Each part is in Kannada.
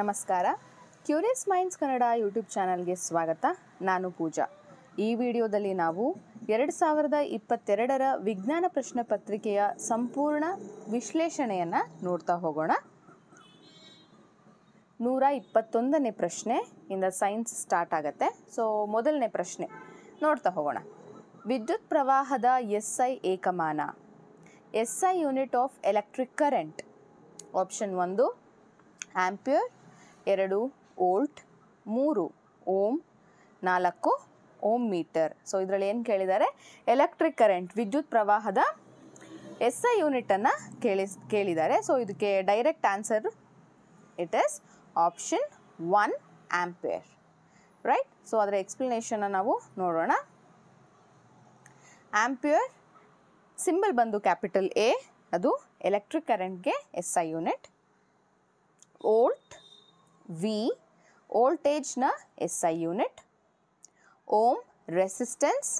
ನಮಸ್ಕಾರ ಕ್ಯೂರಿಯಸ್ ಮೈಂಡ್ಸ್ ಕನ್ನಡ ಯೂಟ್ಯೂಬ್ ಚಾನಲ್ಗೆ ಸ್ವಾಗತ ನಾನು ಪೂಜಾ ಈ ವಿಡಿಯೋದಲ್ಲಿ ನಾವು ಎರಡು ಸಾವಿರದ ಇಪ್ಪತ್ತೆರಡರ ವಿಜ್ಞಾನ ಪ್ರಶ್ನೆ ಪತ್ರಿಕೆಯ ಸಂಪೂರ್ಣ ವಿಶ್ಲೇಷಣೆಯನ್ನು ನೋಡ್ತಾ ಹೋಗೋಣ ನೂರ ಇಪ್ಪತ್ತೊಂದನೇ ಪ್ರಶ್ನೆ ಇಂದ ಸೈನ್ಸ್ ಸ್ಟಾರ್ಟ್ ಆಗುತ್ತೆ ಸೊ ಮೊದಲನೇ ಪ್ರಶ್ನೆ ನೋಡ್ತಾ ಹೋಗೋಣ ವಿದ್ಯುತ್ ಪ್ರವಾಹದ ಎಸ್ ಐ ಏಕಮಾನ S I unit of electric current option ಒಂದು ಆ್ಯಂಪ್ಯೂರ್ ಎರಡು ವೋಲ್ಟ್ ಮೂರು ಓಮ್ ನಾಲ್ಕು ಓಮ್ ಮೀಟರ್ ಸೊ ಇದರಲ್ಲಿ ಏನು ಕೇಳಿದ್ದಾರೆ ಎಲೆಕ್ಟ್ರಿಕ್ ಕರೆಂಟ್ ವಿದ್ಯುತ್ ಪ್ರವಾಹದ ಎಸ್ ಐ ಯೂನಿಟನ್ನು ಕೇಳಿಸ್ ಕೇಳಿದ್ದಾರೆ ಸೊ ಇದಕ್ಕೆ direct answer it is option one ampere right so ಅದರ ಎಕ್ಸ್ಪ್ಲನೇಷನ್ನ ನಾವು ನೋಡೋಣ ಆ್ಯಂಪ್ಯೂರ್ ಸಿಂಬಲ್ ಬಂದು ಕ್ಯಾಪಿಟಲ್ ಎ ಅದು ಎಲೆಕ್ಟ್ರಿಕ್ ಕರೆಂಟ್ಗೆ S I unit volt V ವೋಲ್ಟೇಜ್ನ S I unit ohm resistance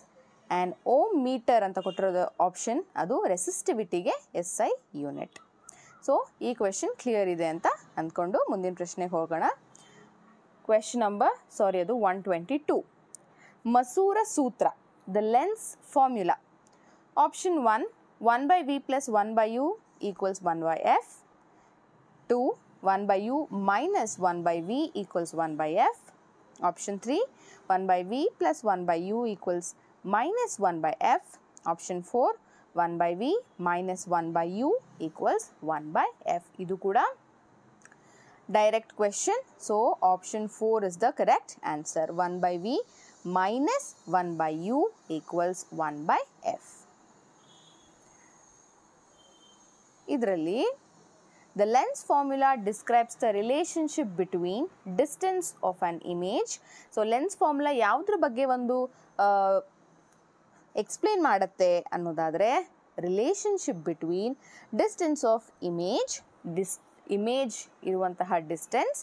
and ohm meter ಅಂತ ಕೊಟ್ಟಿರೋದು ಆಪ್ಷನ್ ಅದು ರೆಸಿಸ್ಟಿವಿಟಿಗೆ ಎಸ್ ಐ ಯೂನಿಟ್ ಸೊ ಈ ಕ್ವೆಶನ್ ಕ್ಲಿಯರ್ ಇದೆ ಅಂತ ಅಂದ್ಕೊಂಡು ಮುಂದಿನ ಪ್ರಶ್ನೆಗೆ ಹೋಗೋಣ ಕ್ವೆಶನ್ ನಂಬರ್ ಸಾರಿ ಅದು ಒನ್ ಟ್ವೆಂಟಿ ಟೂ ಮಸೂರ ಸೂತ್ರ the lens formula option one one by V plus one by U equals one by F to 1 by u minus 1 by v equals 1 by f. Option 3, 1 by v plus 1 by u equals minus 1 by f. Option 4, 1 by v minus 1 by u equals 1 by f. ಇದು ಕೂಡ direct question. So, option 4 is the correct answer. 1 by v minus 1 by u equals 1 by f. ಇದರಲ್ಲಿ The lens formula describes the relationship between distance of an image. So, lens formula ಯಾವುದ್ರ ಬಗ್ಗೆ ಒಂದು ಎಕ್ಸ್ಪ್ಲೇನ್ ಮಾಡುತ್ತೆ ಅನ್ನೋದಾದರೆ relationship between distance of image this image ಇರುವಂತಹ distance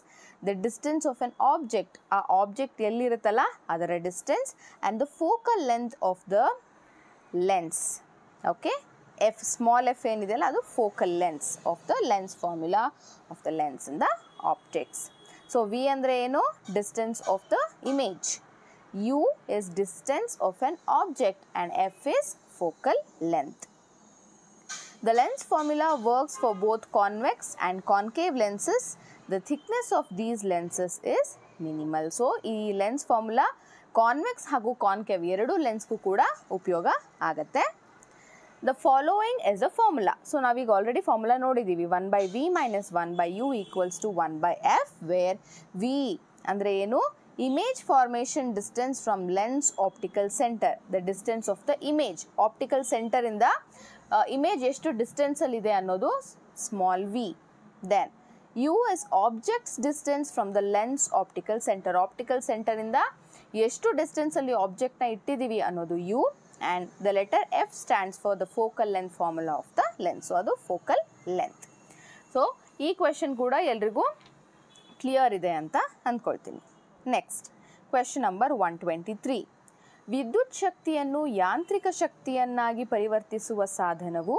the distance of an object ಆ ಆಬ್ಜೆಕ್ಟ್ ಎಲ್ಲಿರುತ್ತಲ್ಲ ಅದರ distance and the focal length of the lens okay F small F ಏನಿದೆಯಲ್ಲ ಅದು focal lens of the lens formula of the lens in the optics so V ಅಂದರೆ ಏನು distance of the image U is distance of an object and F is focal length the lens formula works for both convex and concave lenses the thickness of these lenses is minimal so ಈ ಲೆನ್ಸ್ ಫಾರ್ಮುಲಾ ಕಾನ್ವೆಕ್ಸ್ ಹಾಗೂ ಕಾನ್ಕೇವ್ ಎರಡೂ ಲೆನ್ಸ್ಗೂ ಕೂಡ ಉಪಯೋಗ ಆಗುತ್ತೆ The following is a formula. So now we go already formula node dv 1 by v minus 1 by u equals to 1 by f where v and andre enu image formation distance from lens optical center the distance of the image optical center in the uh, image is to distance ali de annodu small v then u is object's distance from the lens optical center optical center in the yes to distance ali object na ittidivi annodu u and the letter F stands for the focal length formula of the lens so ಅದು ಫೋಕಲ್ ಲೆಂತ್ ಸೊ ಈ ಕ್ವೆಶನ್ ಕೂಡ ಎಲ್ರಿಗೂ ಕ್ಲಿಯರ್ ಇದೆ ಅಂತ ಅಂದ್ಕೊಳ್ತೀನಿ next question number one twenty three ವಿದ್ಯುತ್ ಶಕ್ತಿಯನ್ನು ಯಾಂತ್ರಿಕ ಶಕ್ತಿಯನ್ನಾಗಿ ಪರಿವರ್ತಿಸುವ ಸಾಧನವು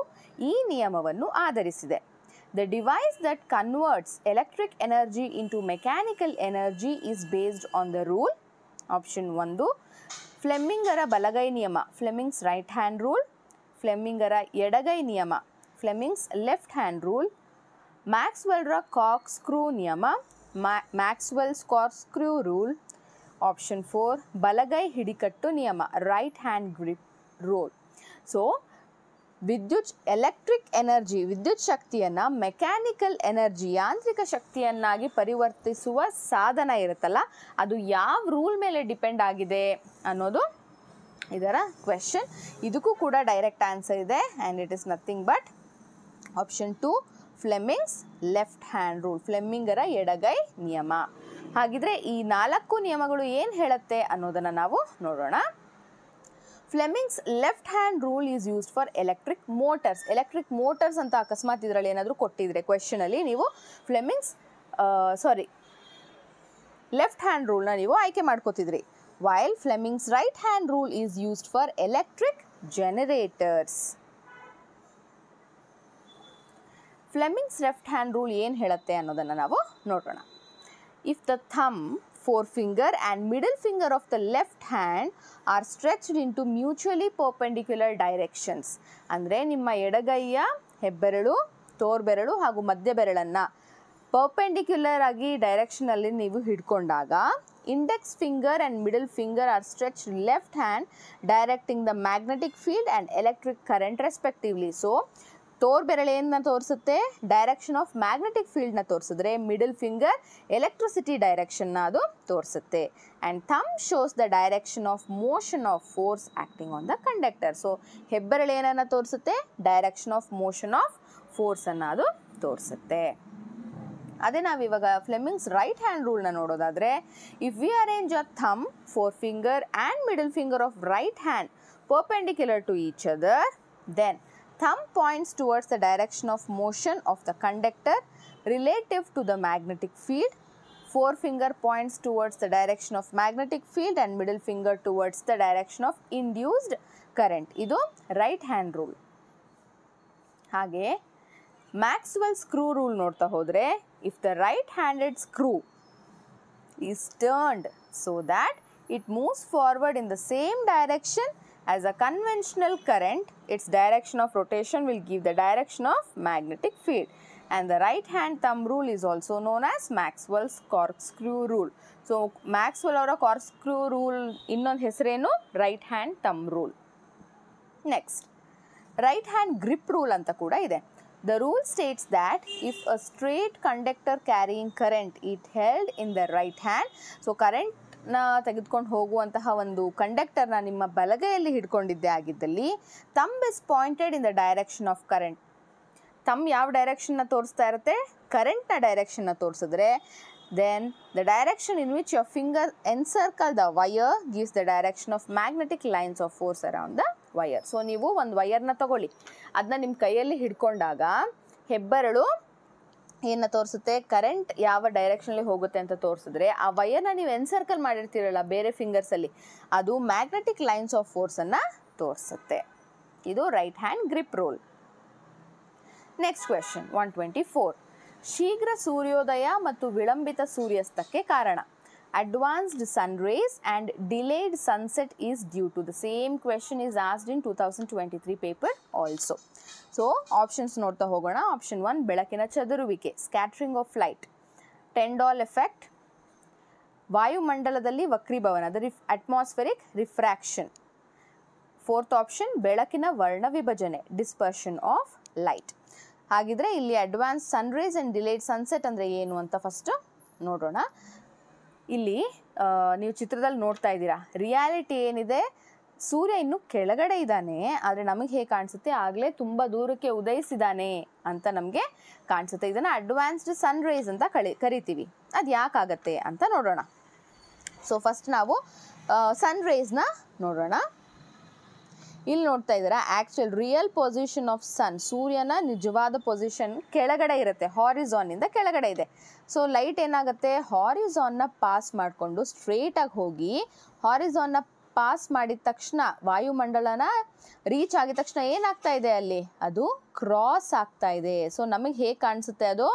ಈ ನಿಯಮವನ್ನು ಆಧರಿಸಿದೆ the device that converts electric energy into mechanical energy is based on the rule option ಒಂದು फ्लेमिंगर बलगै नियम फ्लेमिंग राइट हैंड रूल फ्लेमिंगर यड़गै नियम Fleming left hand rule Maxwell screw नियम Maxwell screw rule option four बलगै हिडिकट्टु नियम right hand grip rule so ವಿದ್ಯುತ್ ಎಲೆಕ್ಟ್ರಿಕ್ ಎನರ್ಜಿ ವಿದ್ಯುತ್ ಶಕ್ತಿಯನ್ನು ಮೆಕ್ಯಾನಿಕಲ್ ಎನರ್ಜಿ ಯಾಂತ್ರಿಕ ಶಕ್ತಿಯನ್ನಾಗಿ ಪರಿವರ್ತಿಸುವ ಸಾಧನ ಇರುತ್ತಲ್ಲ ಅದು ಯಾವ ರೂಲ್ ಮೇಲೆ ಡಿಪೆಂಡ್ ಆಗಿದೆ ಅನ್ನೋದು ಇದರ ಕ್ವೆಶನ್ ಇದಕ್ಕೂ ಕೂಡ ಡೈರೆಕ್ಟ್ ಆನ್ಸರ್ ಇದೆ and it is nothing but option two Fleming's left hand rule ಫ್ಲೆಮಿಂಗರ ಎಡಗೈ ನಿಯಮ ಹಾಗಿದ್ರೆ ಈ ನಾಲ್ಕು ನಿಯಮಗಳು ಏನು ಹೇಳುತ್ತೆ ಅನ್ನೋದನ್ನು ನಾವು ನೋಡೋಣ Fleming's left hand rule is used for electric motors electric motors ಅಂತ ಅಕಸ್ಮಾತ್ ಇದರಲ್ಲಿ ಏನಾದರೂ ಕೊಟ್ಟಿದ್ರೆ ಅಲ್ಲಿ ನೀವು ಫ್ಲೆಮಿಂಗ್ಸ್ ಸಾರಿ ಲೆಫ್ಟ್ ಹ್ಯಾಂಡ್ ರೂಲ್ನ ನೀವು ಆಯ್ಕೆ ಮಾಡ್ಕೋತಿದ್ರಿ while Fleming's right hand rule is used for electric generators Fleming's left hand rule ಏನು ಹೇಳುತ್ತೆ ಅನ್ನೋದನ್ನು ನಾವು ನೋಡೋಣ if the thumb fore forefinger and middle finger of the left hand are stretched into mutually perpendicular directions ಅಂದರೆ ನಿಮ್ಮ ಎಡಗೈಯ ಹೆಬ್ಬೆರಳು ತೋರ್ಬೆರಳು ಹಾಗೂ ಮಧ್ಯ ಬೆರಳನ್ನು ಪರ್ಪೆಂಡಿಕ್ಯುಲರ್ ಆಗಿ ಡೈರೆಕ್ಷನಲ್ಲಿ ನೀವು ಹಿಡ್ಕೊಂಡಾಗ index finger and middle finger are stretch left hand directing the magnetic field and electric current respectively so ತೋರ್ಬೆರಳೆಯನ್ನು ತೋರಿಸುತ್ತೆ ಡೈರೆಕ್ಷನ್ ಆಫ್ ಮ್ಯಾಗ್ನೆಟಿಕ್ ಫೀಲ್ಡ್ನ ತೋರಿಸಿದ್ರೆ ಮಿಡಲ್ ಫಿಂಗರ್ ಎಲೆಕ್ಟ್ರಿಸಿಟಿ ಡೈರೆಕ್ಷನ್ನ ಅದು ತೋರಿಸುತ್ತೆ and thumb shows the direction of motion of force acting on the conductor so ಹೆಬ್ಬೆರಳು ಏನನ್ನು ತೋರಿಸುತ್ತೆ ಡೈರೆಕ್ಷನ್ ಆಫ್ ಮೋಷನ್ ಆಫ್ ಫೋರ್ಸನ್ನು ಅದು ತೋರಿಸುತ್ತೆ ಅದೇ ನಾವು ಇವಾಗ ಫ್ಲೆಮಿಂಗ್ಸ್ ರೈಟ್ ಹ್ಯಾಂಡ್ ರೂಲ್ನ ನೋಡೋದಾದರೆ if we arrange a thumb fore finger and middle finger of right hand perpendicular to each other then thumb points towards the direction of motion of the conductor relative to the magnetic field. Forefinger points towards the direction of magnetic field and middle finger towards the direction of induced current. ಇದು right hand rule. ಹಾಗೆ Maxwell screw rule ನೋಡ್ತಾ ಹೋದರೆ If the right handed screw is turned so that it moves forward in the same direction. As a conventional current, its direction of rotation will give the direction of magnetic field. And the right hand thumb rule is also known as Maxwell's corkscrew rule. So, Maxwell a corkscrew rule ಇನ್ನೊಂದು ಹೆಸರೇನು right hand thumb rule. Next, right hand grip rule ಅಂತ ಕೂಡ The rule states that if a straight conductor carrying current it held in the right hand, so current ನ ತೆಗೆದುಕೊಂಡು ಹೋಗುವಂತಹ ಒಂದು ಕಂಡಕ್ಟರ್ನ ನಿಮ್ಮ ಬಲಗೈಯಲ್ಲಿ ಹಿಡ್ಕೊಂಡಿದ್ದೆ ಆಗಿದ್ದಲ್ಲಿ thumb is pointed in the direction of current ತಮ್ಮ ಯಾವ ಡೈರೆಕ್ಷನ್ನ ತೋರಿಸ್ತಾ ಇರುತ್ತೆ ಕರೆಂಟ್ನ ಡೈರೆಕ್ಷನ್ನ ತೋರಿಸಿದ್ರೆ then the direction in which your finger encircle the wire gives the direction of magnetic lines of force around the wire so ನೀವು ಒಂದು ವಯರ್ನ ತಗೊಳ್ಳಿ ಅದನ್ನ ನಿಮ್ಮ ಕೈಯಲ್ಲಿ ಹಿಡ್ಕೊಂಡಾಗ ಹೆಬ್ಬೆರಳು ಏನ ತೋರಿಸುತ್ತೆ ಕರೆಂಟ್ ಯಾವ ಡೈರೆಕ್ಷನ್ಲಿ ಹೋಗುತ್ತೆ ಅಂತ ತೋರಿಸಿದ್ರೆ ಆ ವಯರ್ನ ನೀವು ಎನ್ಸರ್ಕಲ್ ಮಾಡಿರ್ತೀರಲ್ಲ ಬೇರೆ ಫಿಂಗರ್ಸಲ್ಲಿ ಅದು ಮ್ಯಾಗ್ನೆಟಿಕ್ ಲೈನ್ಸ್ ಆಫ್ ಫೋರ್ಸನ್ನು ತೋರಿಸುತ್ತೆ ಇದು right hand grip rule next question one twenty four ಶೀಘ್ರ ಸೂರ್ಯೋದಯ ಮತ್ತು ವಿಳಂಬಿತ ಸೂರ್ಯಾಸ್ತಕ್ಕೆ ಕಾರಣ advanced sun rays and delayed sunset is due to. The same question is asked in 2023 paper also. So options note the hogona. Option 1 Belakina Chaduruvike, scattering of light. Tendall effect. ವಾಯುಮಂಡಲದಲ್ಲಿ ವಕ್ರೀಭವನ ದ ರಿಫ್ ಅಟ್ಮಾಸ್ಫೆರಿಕ್ ರಿಫ್ರಾಕ್ಷನ್ ಫೋರ್ತ್ ಆಪ್ಷನ್ ಬೆಳಕಿನ ವರ್ಣ ವಿಭಜನೆ ಡಿಸ್ಪರ್ಷನ್ ಆಫ್ ಲೈಟ್ ಹಾಗಿದ್ರೆ ಇಲ್ಲಿ advance sunrise and delayed sunset ಅಂದರೆ ಏನು ಅಂತ ಫಸ್ಟು ನೋಡೋಣ ಇಲ್ಲಿ ನೀವು ಚಿತ್ರದಲ್ಲಿ ನೋಡ್ತಾ ಇದ್ದೀರಾ ರಿಯಾಲಿಟಿ ಏನಿದೆ ಸೂರ್ಯ ಇನ್ನು ಕೆಳಗಡೆ ಇದ್ದಾನೆ ಆದರೆ ನಮಗೆ ಹೇಗೆ ಕಾಣಿಸುತ್ತೆ ಆಗಲೇ ತುಂಬ ದೂರಕ್ಕೆ ಉದಯಿಸಿದ್ದಾನೆ ಅಂತ ನಮಗೆ ಕಾಣಿಸುತ್ತೆ ಇದನ್ನು ಅಡ್ವಾನ್ಸ್ಡ್ ಸನ್ ರೈಸ್ ಅಂತ ಕಳಿ ಕರಿತೀವಿ ಅದು ಯಾಕಾಗತ್ತೆ ಅಂತ ನೋಡೋಣ ಸೊ ಫಸ್ಟ್ ನಾವು ಸನ್ ರೈಸ್ನ ನೋಡೋಣ ಇಲ್ಲಿ ನೋಡ್ತಾ ಇದ್ದೀರಾ actual real position of sun ಸೂರ್ಯನ ನಿಜವಾದ ಪೊಸಿಷನ್ ಕೆಳಗಡೆ ಇರುತ್ತೆ ಹಾರಿಝಾನಿಂದ ಕೆಳಗಡೆ ಇದೆ ಸೊ ಲೈಟ್ ಏನಾಗುತ್ತೆ ಹಾರಿಝಾನ್ನ ಪಾಸ್ ಮಾಡಿಕೊಂಡು ಸ್ಟ್ರೇಟಾಗಿ ಹೋಗಿ ಹಾರಿಝಾನ್ನ ಪಾಸ್ ಮಾಡಿದ ತಕ್ಷಣ ವಾಯುಮಂಡಲನ ರೀಚ್ ಆಗಿದ ತಕ್ಷಣ ಏನಾಗ್ತಾ ಇದೆ ಅಲ್ಲಿ ಅದು ಕ್ರಾಸ್ ಆಗ್ತಾ ಇದೆ ಸೊ ನಮಗೆ ಹೇಗೆ ಕಾಣಿಸುತ್ತೆ ಅದು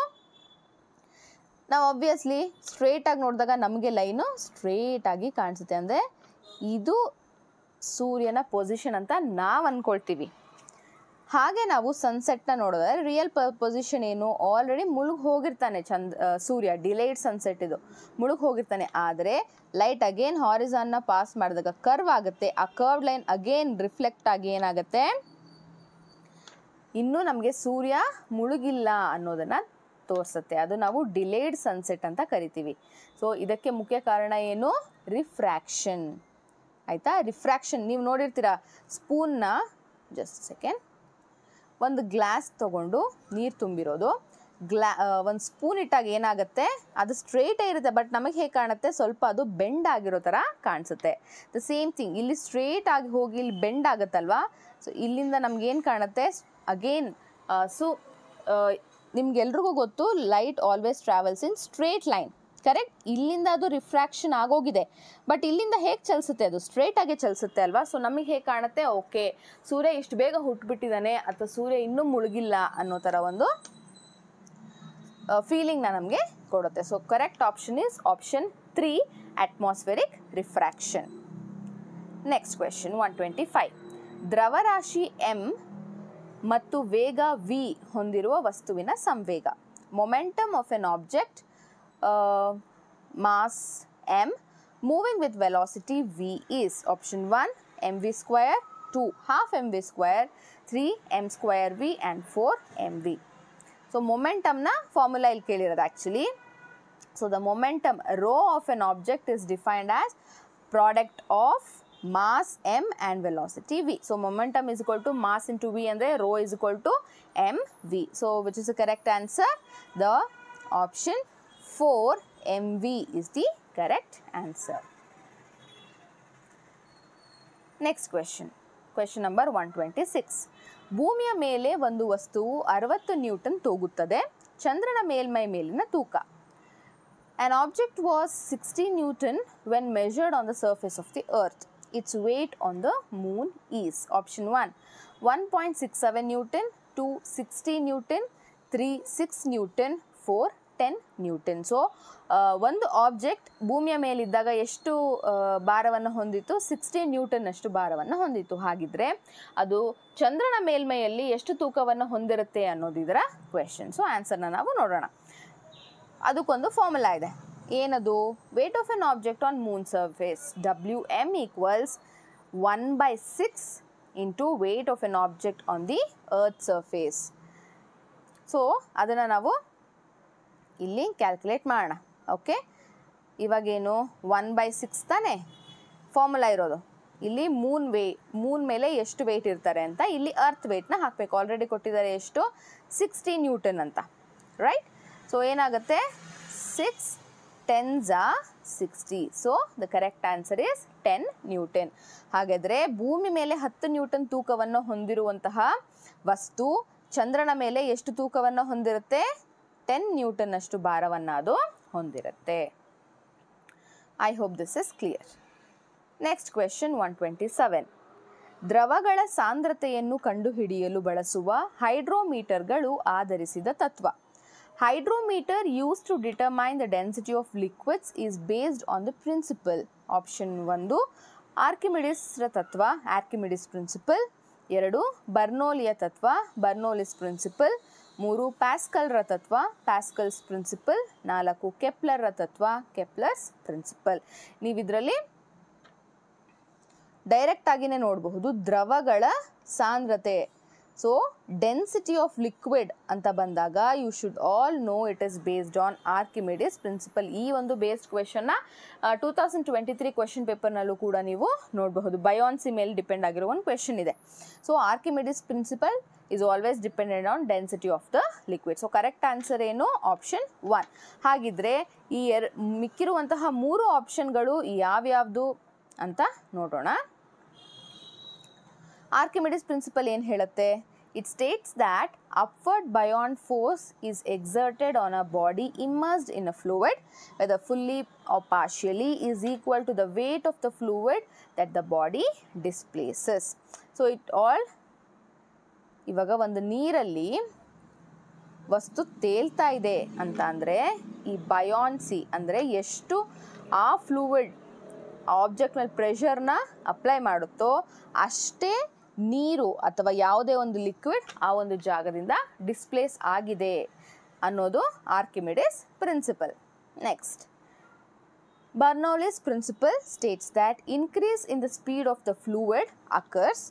ನಾವು ಆಬ್ವಿಯಸ್ಲಿ ಸ್ಟ್ರೇಟಾಗಿ ನೋಡಿದಾಗ ನಮಗೆ ಲೈನು ಸ್ಟ್ರೇಟಾಗಿ ಕಾಣಿಸುತ್ತೆ ಅಂದರೆ ಇದು ಸೂರ್ಯನ ಪೊಸಿಷನ್ ಅಂತ ನಾವು ಅಂದ್ಕೊಳ್ತೀವಿ ಹಾಗೆ ನಾವು ಸನ್ಸೆಟ್ನ ನೋಡಿದ್ರೆ ರಿಯಲ್ ಪ ಪೊಸಿಷನ್ ಏನು ಆಲ್ರೆಡಿ ಮುಳುಗಿ ಹೋಗಿರ್ತಾನೆ ಚಂದ್ ಸೂರ್ಯ ಡಿಲೇಡ್ ಸನ್ಸೆಟ್ ಇದು ಮುಳುಗಿ ಹೋಗಿರ್ತಾನೆ ಆದರೆ ಲೈಟ್ ಅಗೇನ್ ಹಾರಿಜಾನ್ನ ಪಾಸ್ ಮಾಡಿದಾಗ ಕರ್ವ್ ಆಗುತ್ತೆ ಆ ಕರ್ವ್ ಲೈನ್ ಅಗೇನ್ ರಿಫ್ಲೆಕ್ಟ್ ಆಗಿ ಏನಾಗುತ್ತೆ ಇನ್ನೂ ನಮಗೆ ಸೂರ್ಯ ಮುಳುಗಿಲ್ಲ ಅನ್ನೋದನ್ನು ತೋರಿಸುತ್ತೆ ಅದು ನಾವು ಡಿಲೇಡ್ ಸನ್ಸೆಟ್ ಅಂತ ಕರಿತೀವಿ ಸೊ ಇದಕ್ಕೆ ಮುಖ್ಯ ಕಾರಣ ಏನು ರಿಫ್ರ್ಯಾಕ್ಷನ್ ಆಯಿತಾ ರಿಫ್ರ್ಯಾಕ್ಷನ್ ನೀವು ನೋಡಿರ್ತೀರ ಸ್ಪೂನ್ನ ಜಸ್ಟ್ ಸೆಕೆಂಡ್ ಒಂದು ಗ್ಲಾಸ್ ತೊಗೊಂಡು ನೀರು ತುಂಬಿರೋದು ಗ್ಲಾ ಒಂದು ಸ್ಪೂನ್ ಇಟ್ಟಾಗ ಏನಾಗುತ್ತೆ ಅದು ಸ್ಟ್ರೇಟೇ ಇರುತ್ತೆ ಬಟ್ ನಮಗೆ ಹೇಗೆ ಕಾಣುತ್ತೆ ಸ್ವಲ್ಪ ಅದು ಬೆಂಡ್ ಆಗಿರೋ ಥರ ಕಾಣಿಸುತ್ತೆ ದ ಸೇಮ್ ಥಿಂಗ್ ಇಲ್ಲಿ ಸ್ಟ್ರೇಟ್ ಆಗಿ ಹೋಗಿ ಇಲ್ಲಿ ಬೆಂಡ್ ಆಗುತ್ತಲ್ವಾ ಸೊ ಇಲ್ಲಿಂದ ನಮಗೇನು ಕಾಣುತ್ತೆ ಅಗೇನ್ ಸೊ ನಿಮ್ಗೆಲ್ರಿಗೂ ಗೊತ್ತು light always travels in straight line correct ಇಲ್ಲಿಂದ ಅದು ರಿಫ್ರಾಕ್ಷನ್ ಆಗೋಗಿದೆ ಬಟ್ ಇಲ್ಲಿಂದ ಹೇಗೆ ಚಲಿಸುತ್ತೆ ಅದು ಸ್ಟ್ರೇಟಾಗೆ ಚಲಿಸುತ್ತೆ ಅಲ್ವಾ ಸೊ ನಮಗೆ ಹೇಗೆ ಕಾಣುತ್ತೆ ಓಕೆ ಸೂರ್ಯ ಇಷ್ಟು ಬೇಗ ಹುಟ್ಟುಬಿಟ್ಟಿದ್ದಾನೆ ಅಥವಾ ಸೂರ್ಯ ಇನ್ನೂ ಮುಳುಗಿಲ್ಲ ಅನ್ನೋ ಥರ ಒಂದು ಫೀಲಿಂಗ್ನ ನಮಗೆ ಕೊಡುತ್ತೆ so correct option is option three atmospheric refraction next question one twenty five ದ್ರವರಾಶಿ ಎಮ್ ಮತ್ತು ವೇಗ ವಿ ಹೊಂದಿರುವ ವಸ್ತುವಿನ ಸಂವೇಗ momentum of an object uh, mass m moving with velocity v is option 1 mv square 2 half mv square 3 m square v and 4 mv. So, momentum na formula ಇಲ್ಲಿ ಕೇಳಿರೋದು actually. So, the momentum rho of an object is defined as product of mass m and velocity v. So, momentum is equal to mass into v and the rho is equal to mv. So, which is the correct answer? The option 4 MV is the correct answer. Next question. Question number 126. Bhoomiya mele vandu vastu 60 newton togutthade. Chandrana melmai na tuka. An object was 60 newton when measured on the surface of the earth. Its weight on the moon is. Option 1. 1.67 newton, two sixty newton, 3 6 newton, 4 ten newton so ಒಂದು ಆಬ್ಜೆಕ್ಟ್ ಭೂಮಿಯ ಮೇಲಿದ್ದಾಗ ಎಷ್ಟು ಭಾರವನ್ನು ಹೊಂದಿತ್ತು ಸಿಕ್ಸ್ಟಿ ನ್ಯೂಟನ್ ಅಷ್ಟು ಭಾರವನ್ನು ಹೊಂದಿತ್ತು ಹಾಗಿದ್ರೆ ಅದು ಚಂದ್ರನ ಮೇಲ್ಮೈಯಲ್ಲಿ ಎಷ್ಟು ತೂಕವನ್ನು ಹೊಂದಿರುತ್ತೆ ಅನ್ನೋದಿದರ ಕ್ವೆಶನ್ ಸೊ ಆನ್ಸರ್ನ ನಾವು ನೋಡೋಣ ಅದಕ್ಕೊಂದು ಫಾರ್ಮುಲಾ ಇದೆ ಏನದು weight of an object on moon surface W M equals one by six into weight of an object on the earth surface so ಅದನ್ನು ನಾವು ಇಲ್ಲಿ ಕ್ಯಾಲ್ಕುಲೇಟ್ ಮಾಡೋಣ ಓಕೆ ಇವಾಗೇನು ಒನ್ ಬೈ ಸಿಕ್ಸ್ ತಾನೇ ಫಾರ್ಮುಲಾ ಇರೋದು ಇಲ್ಲಿ ಮೂನ್ ವೇ ಮೂನ್ ಮೇಲೆ ಎಷ್ಟು ವೆಯ್ಟ್ ಇರ್ತಾರೆ ಅಂತ ಇಲ್ಲಿ ಅರ್ತ್ ವೆಯ್ಟ್ನ ಹಾಕಬೇಕು ಆಲ್ರೆಡಿ ಕೊಟ್ಟಿದ್ದಾರೆ ಎಷ್ಟು ಸಿಕ್ಸ್ಟಿ ನ್ಯೂಟನ್ ಅಂತ ರೈಟ್ ಸೊ ಏನಾಗುತ್ತೆ six tens sixty so the correct answer is ten newton ಹಾಗಾದರೆ ಭೂಮಿ ಮೇಲೆ ಹತ್ತು ನ್ಯೂಟನ್ ತೂಕವನ್ನು ಹೊಂದಿರುವಂತಹ ವಸ್ತು ಚಂದ್ರನ ಮೇಲೆ ಎಷ್ಟು ತೂಕವನ್ನು ಹೊಂದಿರುತ್ತೆ ಟೆನ್ ನ್ಯೂಟನ್ ಅಷ್ಟು ಭಾರವನ್ನು ಅದು ಹೊಂದಿರುತ್ತೆ I hope this is clear next question one twenty seven ದ್ರವಗಳ ಸಾಂದ್ರತೆಯನ್ನು ಕಂಡುಹಿಡಿಯಲು ಬಳಸುವ ಹೈಡ್ರೋಮೀಟರ್ಗಳು ಆಧರಿಸಿದ ತತ್ವ hydrometer use to determine the density of liquids is based on the principle option ಒಂದು ಆರ್ಕಿಮಿಡಿಸ್ರ ತತ್ವ ಆರ್ಕಿಮಿಡಿಸ್ ಪ್ರಿನ್ಸಿಪಲ್ ಎರಡು ಬರ್ನೋಲಿಯ ತತ್ವ ಬರ್ನೋಲಿಸ್ ಪ್ರಿನ್ಸಿಪಲ್ ಮೂರು ಪ್ಯಾಸ್ಕಲ್ರ ತತ್ವ ಪ್ಯಾಸ್ಕಲ್ಸ್ ಪ್ರಿನ್ಸಿಪಲ್ ನಾಲ್ಕು ಕೆಪ್ಲರ್ರ ತತ್ವ ಕೆಪ್ಲರ್ಸ್ ಪ್ರಿನ್ಸಿಪಲ್ ನೀವಿದರಲ್ಲಿ ಡೈರೆಕ್ಟ್ ಆಗಿನೇ ನೋಡಬಹುದು ದ್ರವಗಳ ಸಾಂದ್ರತೆ ಸೊ ಡೆನ್ಸಿಟಿ ಆಫ್ ಲಿಕ್ವಿಡ್ ಅಂತ ಬಂದಾಗ you should all know it is based on Archimedes principle ಈ ಒಂದು ಬೇಸ್ಡ್ ಕ್ವೆಶನ್ನ two thousand twenty three question ಪೇಪರ್ನಲ್ಲೂ ಕೂಡ ನೀವು ನೋಡಬಹುದು ಬಯೋನ್ಸಿ ಮೇಲೆ ಡಿಪೆಂಡ್ ಆಗಿರೋ ಒಂದು ಕ್ವೆಶನ್ ಇದೆ so Archimedes principle is always dependent on density of the liquid so correct answer ಏನು ಆಪ್ಷನ್ ಒನ್ ಹಾಗಿದ್ರೆ ಈ ಎರ್ ಮಿಕ್ಕಿರುವಂತಹ ಮೂರು ಆಪ್ಷನ್ಗಳು ಯಾವ್ಯಾವುದು ಅಂತ ನೋಡೋಣ ಆರ್ಕಿಮಿಡಿಸ್ ಪ್ರಿನ್ಸಿಪಲ್ ಏನು ಹೇಳುತ್ತೆ It states that upward buoyant force is exerted on a body immersed in a fluid, whether fully or partially, is equal to the weight of the fluid that the body displaces. So, it all ಇವಾಗ ಒಂದು ನೀರಲ್ಲಿ ವಸ್ತು ತೇಲ್ತಾ ಇದೆ ಅಂತ ಅಂದರೆ ಈ andre ಅಂದರೆ ಎಷ್ಟು ಆ ಫ್ಲೂಯಿಡ್ ಆಬ್ಜೆಕ್ಟ್ ಮೇಲೆ ಪ್ರೆಷರ್ನ ಅಪ್ಲೈ ಮಾಡುತ್ತೋ ಅಷ್ಟೇ ನೀರು ಅಥವಾ ಯಾವುದೇ ಒಂದು ಲಿಕ್ವಿಡ್ ಆ ಒಂದು ಜಾಗದಿಂದ ಡಿಸ್ಪ್ಲೇಸ್ ಆಗಿದೆ ಅನ್ನೋದು Archimedes principle next Bernoulli's principle states that increase in the speed of the fluid occurs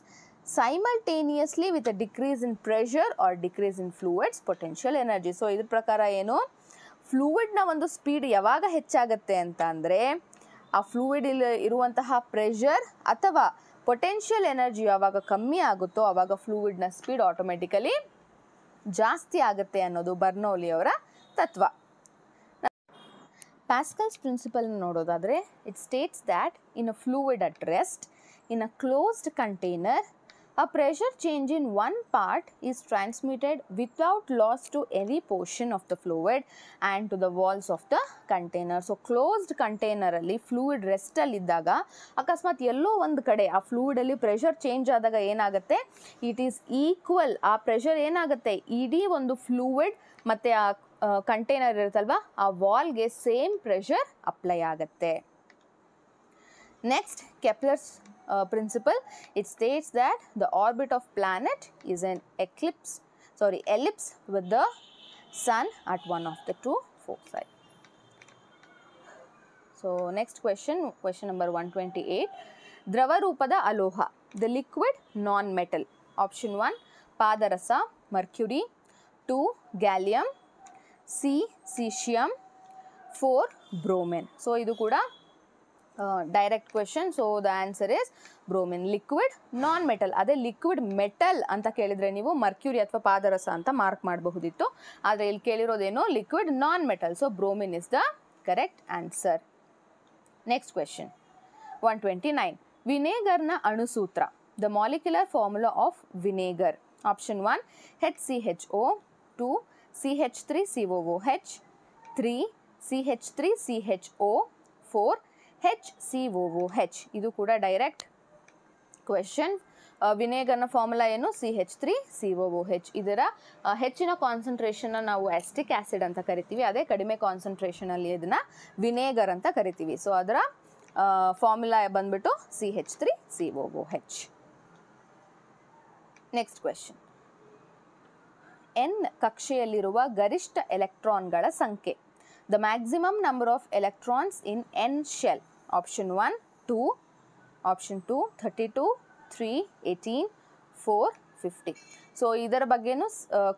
simultaneously with a decrease in pressure or decrease in fluids potential energy so ಇದ್ರ ಪ್ರಕಾರ ಏನು ಫ್ಲೂಯಿಡ್ನ ಒಂದು ಸ್ಪೀಡ್ ಯಾವಾಗ ಹೆಚ್ಚಾಗತ್ತೆ ಅಂತ ಅಂದರೆ ಆ ಫ್ಲೂಯಿಡ್ ಇರುವಂತಹ ಪ್ರೆಷರ್ ಅಥವಾ ಪೊಟೆನ್ಷಿಯಲ್ ಎನರ್ಜಿ ಯಾವಾಗ ಕಮ್ಮಿ ಆಗುತ್ತೋ ಆವಾಗ ಫ್ಲೂಯಿಡ್ನ ಸ್ಪೀಡ್ ಆಟೋಮೆಟಿಕಲಿ ಜಾಸ್ತಿ ಆಗುತ್ತೆ ಅನ್ನೋದು ಅವರ ತತ್ವ ಪ್ಯಾಸ್ಕಲ್ಸ್ ಪ್ರಿನ್ಸಿಪಲ್ ನೋಡೋದಾದರೆ it states that in a fluid at rest in a closed container a pressure change in one part is transmitted without loss to any portion of the fluid and to the walls of the container. So, closed container ಅಲ್ಲಿ ಫ್ಲೂಯಿಡ್ ರೆಸ್ಟಲ್ಲಿ ಇದ್ದಾಗ ಅಕಸ್ಮಾತ್ ಎಲ್ಲೋ ಒಂದು ಕಡೆ ಆ ಅಲ್ಲಿ ಪ್ರೆಷರ್ ಚೇಂಜ್ ಆದಾಗ ಏನಾಗುತ್ತೆ ಇಟ್ ಈಸ್ ಈಕ್ವಲ್ ಆ ಪ್ರೆಷರ್ ಏನಾಗುತ್ತೆ ಇಡೀ ಒಂದು ಫ್ಲೂಯಿಡ್ ಮತ್ತು ಆ ಕಂಟೈನರ್ ಇರುತ್ತಲ್ವ ಆ ವಾಲ್ಗೆ ಸೇಮ್ ಪ್ರೆಷರ್ ಅಪ್ಲೈ ಆಗುತ್ತೆ next Kepler's uh, principle, it states that the orbit of planet is an eclipse, sorry, ellipse with the sun at one of the two foci. So, next question, question number 128. ದ್ರವರೂಪದ ಅಲೋಹ the liquid non metal option one ಪಾದರಸ mercury, two gallium, C cesium, four bromine. So idu kuda. Direct question so the answer is bromine liquid non metal ಅದೇ ಲಿಕ್ವಿಡ್ ಮೆಟಲ್ ಅಂತ ಕೇಳಿದರೆ ನೀವು ಮರ್ಕ್ಯೂರಿ ಅಥವಾ ಪಾದರಸ ಅಂತ ಮಾರ್ಕ್ ಮಾಡಬಹುದಿತ್ತು ಆದರೆ ಇಲ್ಲಿ ಕೇಳಿರೋದೇನು liquid non metal so bromine is the correct answer next question one twenty nine ವಿನೇಗರ್ನ ಅಣುಸೂತ್ರ the molecular formula of vinegar option one H C H O two C H three C O H three C H three C H O four H C O O H ಇದು ಕೂಡ ಡೈರೆಕ್ಟ್ ಕ್ವೆಶನ್ ವಿನೇಗರ್ನ ಫಾರ್ಮುಲಾ ಏನು C H three C O O H ಇದರ ಹೆಚ್ಚಿನ ಕಾನ್ಸಂಟ್ರೇಷನ್ನ ನಾವು ಆ್ಯಸ್ಟಿಕ್ ಆ್ಯಸಿಡ್ ಅಂತ ಕರಿತೀವಿ ಅದೇ ಕಡಿಮೆ ಕಾನ್ಸಂಟ್ರೇಷನಲ್ಲಿ ಇದನ್ನು ವಿನೇಗರ್ ಅಂತ ಕರಿತೀವಿ ಸೊ ಅದರ ಫಾರ್ಮುಲಾ ಬಂದ್ಬಿಟ್ಟು C H three C O O H next question N ಕಕ್ಷೆಯಲ್ಲಿರುವ ಗರಿಷ್ಠ ಎಲೆಕ್ಟ್ರಾನ್ಗಳ ಸಂಖ್ಯೆ the maximum number of electrons in N shell option 1 2 option 2 32 3 18 4 fifty so ಇದರ ಬಗ್ಗೆನೂ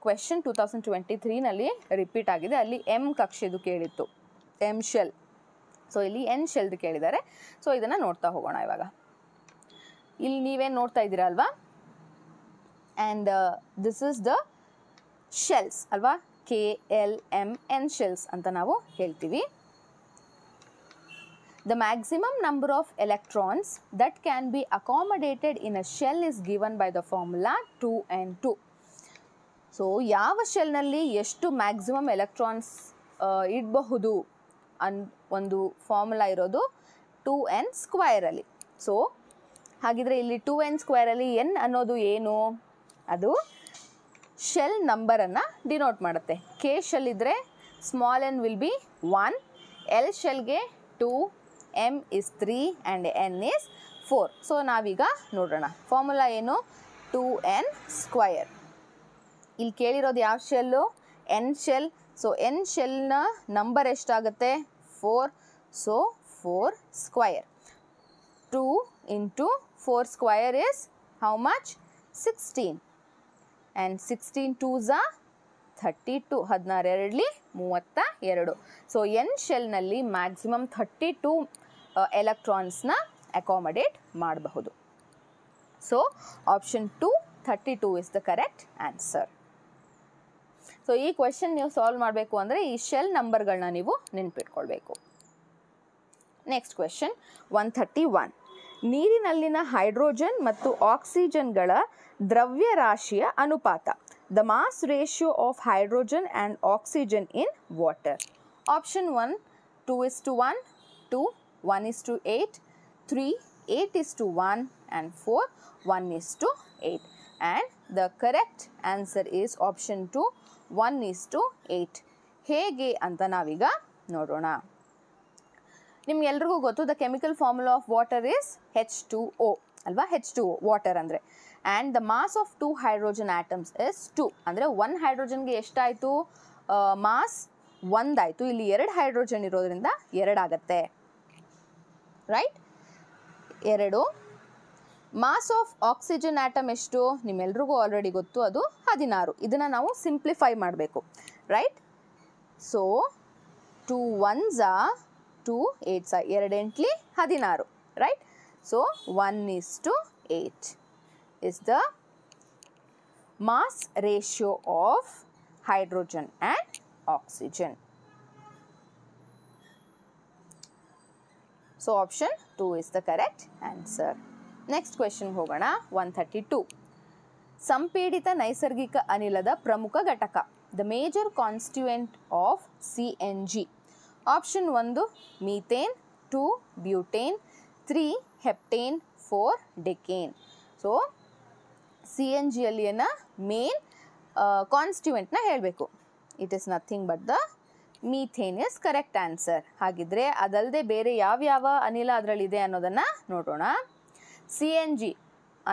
ಕ್ವೆಶನ್ ಟೂ ತೌಸಂಡ್ ಟ್ವೆಂಟಿ ತ್ರೀನಲ್ಲಿ ರಿಪೀಟ್ ಆಗಿದೆ ಅಲ್ಲಿ ಎಮ್ ಕಕ್ಷೆದು ಕೇಳಿತ್ತು ಎಂ ಶೆಲ್ ಸೊ ಇಲ್ಲಿ ಎನ್ ಶೆಲ್ದು ಕೇಳಿದ್ದಾರೆ ಸೊ ಇದನ್ನು ನೋಡ್ತಾ ಹೋಗೋಣ ಇವಾಗ ಇಲ್ಲಿ ನೀವೇನು ನೋಡ್ತಾ ಇದ್ದೀರಾ ಅಲ್ವಾ and this is the shells ಅಲ್ವಾ K L M N shells ಅಂತ ನಾವು ಹೇಳ್ತೀವಿ The maximum number of electrons that can be accommodated in a shell is given by the formula 2n2. So ಯಾವ ಶೆಲ್ನಲ್ಲಿ ಎಷ್ಟು ಮ್ಯಾಕ್ಸಿಮಮ್ ಎಲೆಕ್ಟ್ರಾನ್ಸ್ ಇಡಬಹುದು ಅನ್ ಒಂದು ಫಾರ್ಮುಲಾ ಇರೋದು ಟೂ ಎನ್ ಸ್ಕ್ವೈರಲ್ಲಿ ಸೊ ಹಾಗಿದ್ರೆ ಇಲ್ಲಿ ಟೂ ಎನ್ ಸ್ಕ್ವೈರಲ್ಲಿ ಎನ್ ಅನ್ನೋದು ಏನು ಅದು ಶೆಲ್ ನಂಬರನ್ನು ಡಿನೋಟ್ ಮಾಡುತ್ತೆ ಕೆ ಶೆಲ್ ಇದ್ದರೆ small N will be one L ಶೆಲ್ಗೆ two M is three and N is four so ನಾವೀಗ ನೋಡೋಣ ಫಾರ್ಮುಲಾ ಏನು ಟೂ ಎನ್ ಸ್ಕ್ವಯರ್ ಇಲ್ಲಿ ಕೇಳಿರೋದು ಯಾವ shell N shell so N ಶೆಲ್ನ ನಂಬರ್ ಎಷ್ಟಾಗುತ್ತೆ four so four square two into four square is how much sixteen and sixteen twos are thirty two ಹದಿನಾರು ಎರಡಲಿ ಮೂವತ್ತ ಎರಡು ಸೊ ಎನ್ ಶೆಲ್ನಲ್ಲಿ ಮ್ಯಾಕ್ಸಿಮಮ್ ಥರ್ಟಿ ಟು ಎಲೆಕ್ಟ್ರಾನ್ಸ್ನ ಅಕಾಮಡೇಟ್ ಮಾಡಬಹುದು so option two thirty two is the correct answer so ಈ ಕ್ವೆಶನ್ ನೀವು ಸಾಲ್ವ್ ಮಾಡಬೇಕು ಅಂದರೆ ಈ ಶೆಲ್ ನಂಬರ್ಗಳನ್ನ ನೀವು ನೆನ್ಪಿಟ್ಕೊಳ್ಬೇಕು next question one thirty one ನೀರಿನಲ್ಲಿನ ಹೈಡ್ರೋಜನ್ ಮತ್ತು ಆಕ್ಸಿಜನ್ಗಳ ದ್ರವ್ಯ ರಾಶಿಯ ಅನುಪಾತ the mass ratio of hydrogen and oxygen in water option one two is to one two one is to 8, three 8 is to one and four one is to 8. And the correct answer is option two one is to 8. ಹೇಗೆ ಅಂತ ನಾವೀಗ ನೋಡೋಣ ನಿಮ್ಗೆಲ್ರಿಗೂ ಗೊತ್ತು the chemical formula of water is H two O ಅಲ್ವಾ ಹೆಚ್ ಟು ವಾಟರ್ ಅಂದರೆ and the mass of two hydrogen atoms is two ಅಂದರೆ ಒನ್ ಹೈಡ್ರೋಜನ್ಗೆ ಎಷ್ಟಾಯಿತು ಮಾಸ್ ಒಂದಾಯಿತು ಇಲ್ಲಿ ಎರಡು ಹೈಡ್ರೋಜನ್ ಇರೋದ್ರಿಂದ ಎರಡಾಗತ್ತೆ ರೈಟ್ ಎರಡು ಮಾಸ್ ಆಫ್ ಆಕ್ಸಿಜನ್ ಆಟಮ್ ಎಷ್ಟು ನಿಮ್ಮೆಲ್ರಿಗೂ ಆಲ್ರೆಡಿ ಗೊತ್ತು ಅದು ಹದಿನಾರು ಇದನ್ನು ನಾವು ಸಿಂಪ್ಲಿಫೈ ಮಾಡಬೇಕು right so two ones two eights ಎರಡೆಂಟ್ಲಿ ಹದಿನಾರು right so one is to eight is the mass ratio of hydrogen and oxygen so option two is the correct answer next question ಹೋಗೋಣ ಒನ್ ಥರ್ಟಿ ಟು ಸಂಪೀಡಿತ ನೈಸರ್ಗಿಕ ಅನಿಲದ ಪ್ರಮುಖ ಘಟಕ the major constituent of C N G option ಒಂದು methane two butane three heptane four decane so C N ಜಿಯಲ್ಲಿನ ಮೇನ್ ಕಾನ್ಸ್ಟಿಟ್ಯೂಯೆಂಟ್ನ ಹೇಳಬೇಕು it is nothing but the methane is correct answer ಹಾಗಿದ್ರೆ ಅದಲ್ಲದೆ ಬೇರೆ ಯಾವ್ಯಾವ ಅನಿಲ ಅದರಲ್ಲಿದೆ ಅನ್ನೋದನ್ನು ನೋಡೋಣ ಸಿ ಎನ್ ಜಿ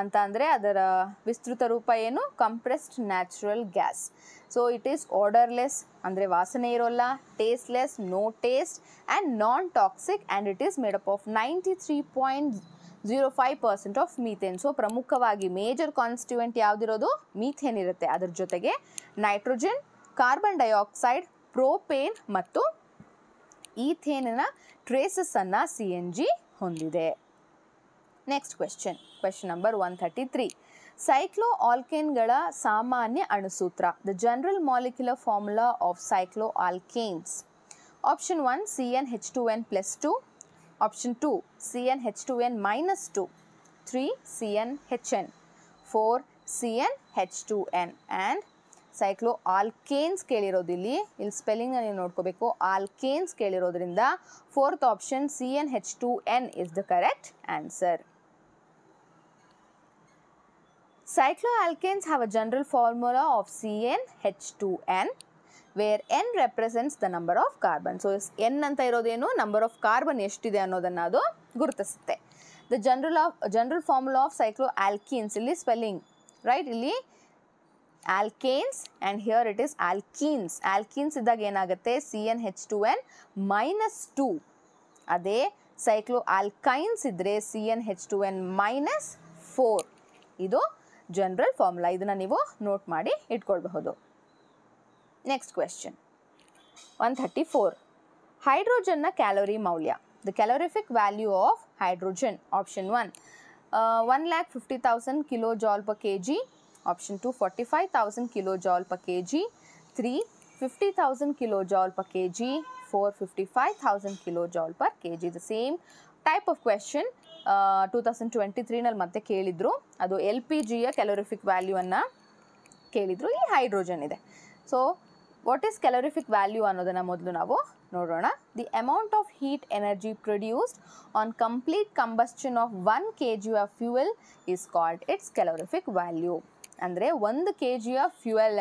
ಅಂತ ಅಂದರೆ ಅದರ ವಿಸ್ತೃತ ರೂಪ ಏನು compressed natural gas so it is odourless ಅಂದರೆ ವಾಸನೆ ಇರೋಲ್ಲ tasteless no taste and non toxic and it is made up of ninety three point zero five percent of methane so ಪ್ರಮುಖವಾಗಿ ಮೇಜರ್ ಕಾನ್ಸ್ಟಿಟ್ಯೂಯೆಂಟ್ ಯಾವುದಿರೋದು ಮೀಥೇನ್ ಇರುತ್ತೆ ಅದ್ರ ಜೊತೆಗೆ ನೈಟ್ರೋಜನ್ ಕಾರ್ಬನ್ ಡೈಆಕ್ಸೈಡ್ ಪ್ರೋಪೇನ್ ಮತ್ತು ಟ್ರೇಸಸ್ ಟ್ರೇಸಸ್ಸನ್ನು ಸಿ ಎನ್ ಜಿ ಹೊಂದಿದೆ next question question number one thirty three cyclo ಆಲ್ಕೇನ್ಗಳ ಸಾಮಾನ್ಯ ಅಣುಸೂತ್ರ the general molecular formula of cyclo alkanes option one C N H two N plus two option two C N H two N minus two three C N H N four C N H two N and cyclo alkanes ಕೇಳಿರೋದು ಇಲ್ಲಿ ಇಲ್ಲಿ ಸ್ಪೆಲ್ಲಿಂಗ್ನ ನೀವು ನೋಡ್ಕೋಬೇಕು ಆಲ್ಕೇನ್ಸ್ ಕೇಳಿರೋದ್ರಿಂದ fourth option C N H two N is the correct answer cyclo alkanes have a general formula of C N H two N where N represents the number of carbon so N ಅಂತ ಇರೋದೇನು ನಂಬರ್ ಆಫ್ ಕಾರ್ಬನ್ ಎಷ್ಟಿದೆ ಅನ್ನೋದನ್ನು ಅದು ಗುರುತಿಸುತ್ತೆ the general of general formula of cyclo alkenes ಇಲ್ಲಿ ಸ್ಪೆಲ್ಲಿಂಗ್ ರೈಟ್ ಇಲ್ಲಿ alkanes and here it is alkenes alkenes ಇದ್ದಾಗ ಏನಾಗುತ್ತೆ C N H two N minus two ಅದೇ ಸೈಕ್ಲೋ ಆಲ್ಕೈನ್ಸ್ ಇದ್ದರೆ C N H two N minus four ಇದು ಜನರಲ್ ಫಾರ್ಮುಲಾ ಇದನ್ನು ನೀವು ನೋಟ್ ಮಾಡಿ ಇಟ್ಕೊಳ್ಬಹುದು next question one thirty four ಹೈಡ್ರೋಜನ್ನ ಕ್ಯಾಲೋರಿ ಮೌಲ್ಯ the calorific value of hydrogen option one one lakh fifty thousand kilojoule per K G Option 2 45,000 kilojoule per kg. 3 50,000 kilojoule per kg. 4 55,000 kilojoule per kg. The same type of question two thousand twenty ತ್ರೀನಲ್ಲಿ ಮತ್ತೆ ಕೇಳಿದರು ಅದು ಎಲ್ ಪಿ ಜಿಯ ವ್ಯಾಲ್ಯೂ ಅನ್ನ ಕೇಳಿದರು ಈ ಹೈಡ್ರೋಜನ್ ಇದೆ so what is calorific value ಅನ್ನೋದನ್ನು ಮೊದಲು ನಾವು ನೋಡೋಣ the amount of heat energy produced on complete combustion of one K G of fuel is called its calorific value ಅಂದರೆ ಒಂದು ಕೆ ಜಿಯ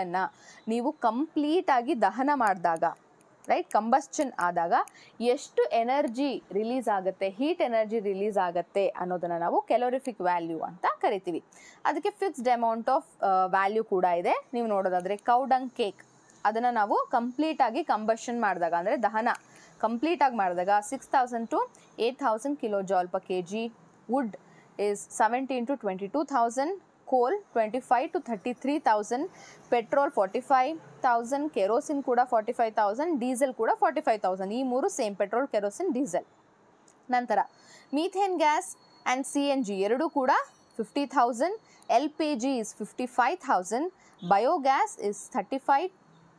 ಅನ್ನು ನೀವು ಕಂಪ್ಲೀಟಾಗಿ ದಹನ ಮಾಡಿದಾಗ ರೈಟ್ ಕಂಬಸ್ಚನ್ ಆದಾಗ ಎಷ್ಟು ಎನರ್ಜಿ ರಿಲೀಸ್ ಆಗುತ್ತೆ ಹೀಟ್ ಎನರ್ಜಿ ರಿಲೀಸ್ ಆಗುತ್ತೆ ಅನ್ನೋದನ್ನು ನಾವು ಕೆಲೋರಿಫಿಕ್ ವ್ಯಾಲ್ಯೂ ಅಂತ ಕರಿತೀವಿ ಅದಕ್ಕೆ ಫಿಕ್ಸ್ಡ್ ಅಮೌಂಟ್ ಆಫ್ ವ್ಯಾಲ್ಯೂ ಕೂಡ ಇದೆ ನೀವು ನೋಡೋದಾದರೆ ಕೌಡಂಗ್ ಕೇಕ್ ಅದನ್ನು ನಾವು ಕಂಪ್ಲೀಟಾಗಿ ಕಂಬಶನ್ ಮಾಡಿದಾಗ ಅಂದರೆ ದಹನ ಕಂಪ್ಲೀಟಾಗಿ ಮಾಡಿದಾಗ six thousand to eight thousand kilojoule K G wood is seventeen to twenty two thousand coal 25 to 33000 petrol 45000 kerosene ಕೂಡ 45000 ಡೀಸೆಲ್ ಕೂಡ 45000 ಈ ಮೂರು ಸೇಮ್ ಪೆಟ್ರೋಲ್ ಕೆರೋಸಿನ್ ಡೀಸೆಲ್ ನಂತರ methane gas and C N G ಎರಡೂ ಕೂಡ fifty thousand L P G is fifty five thousand biogas is thirty five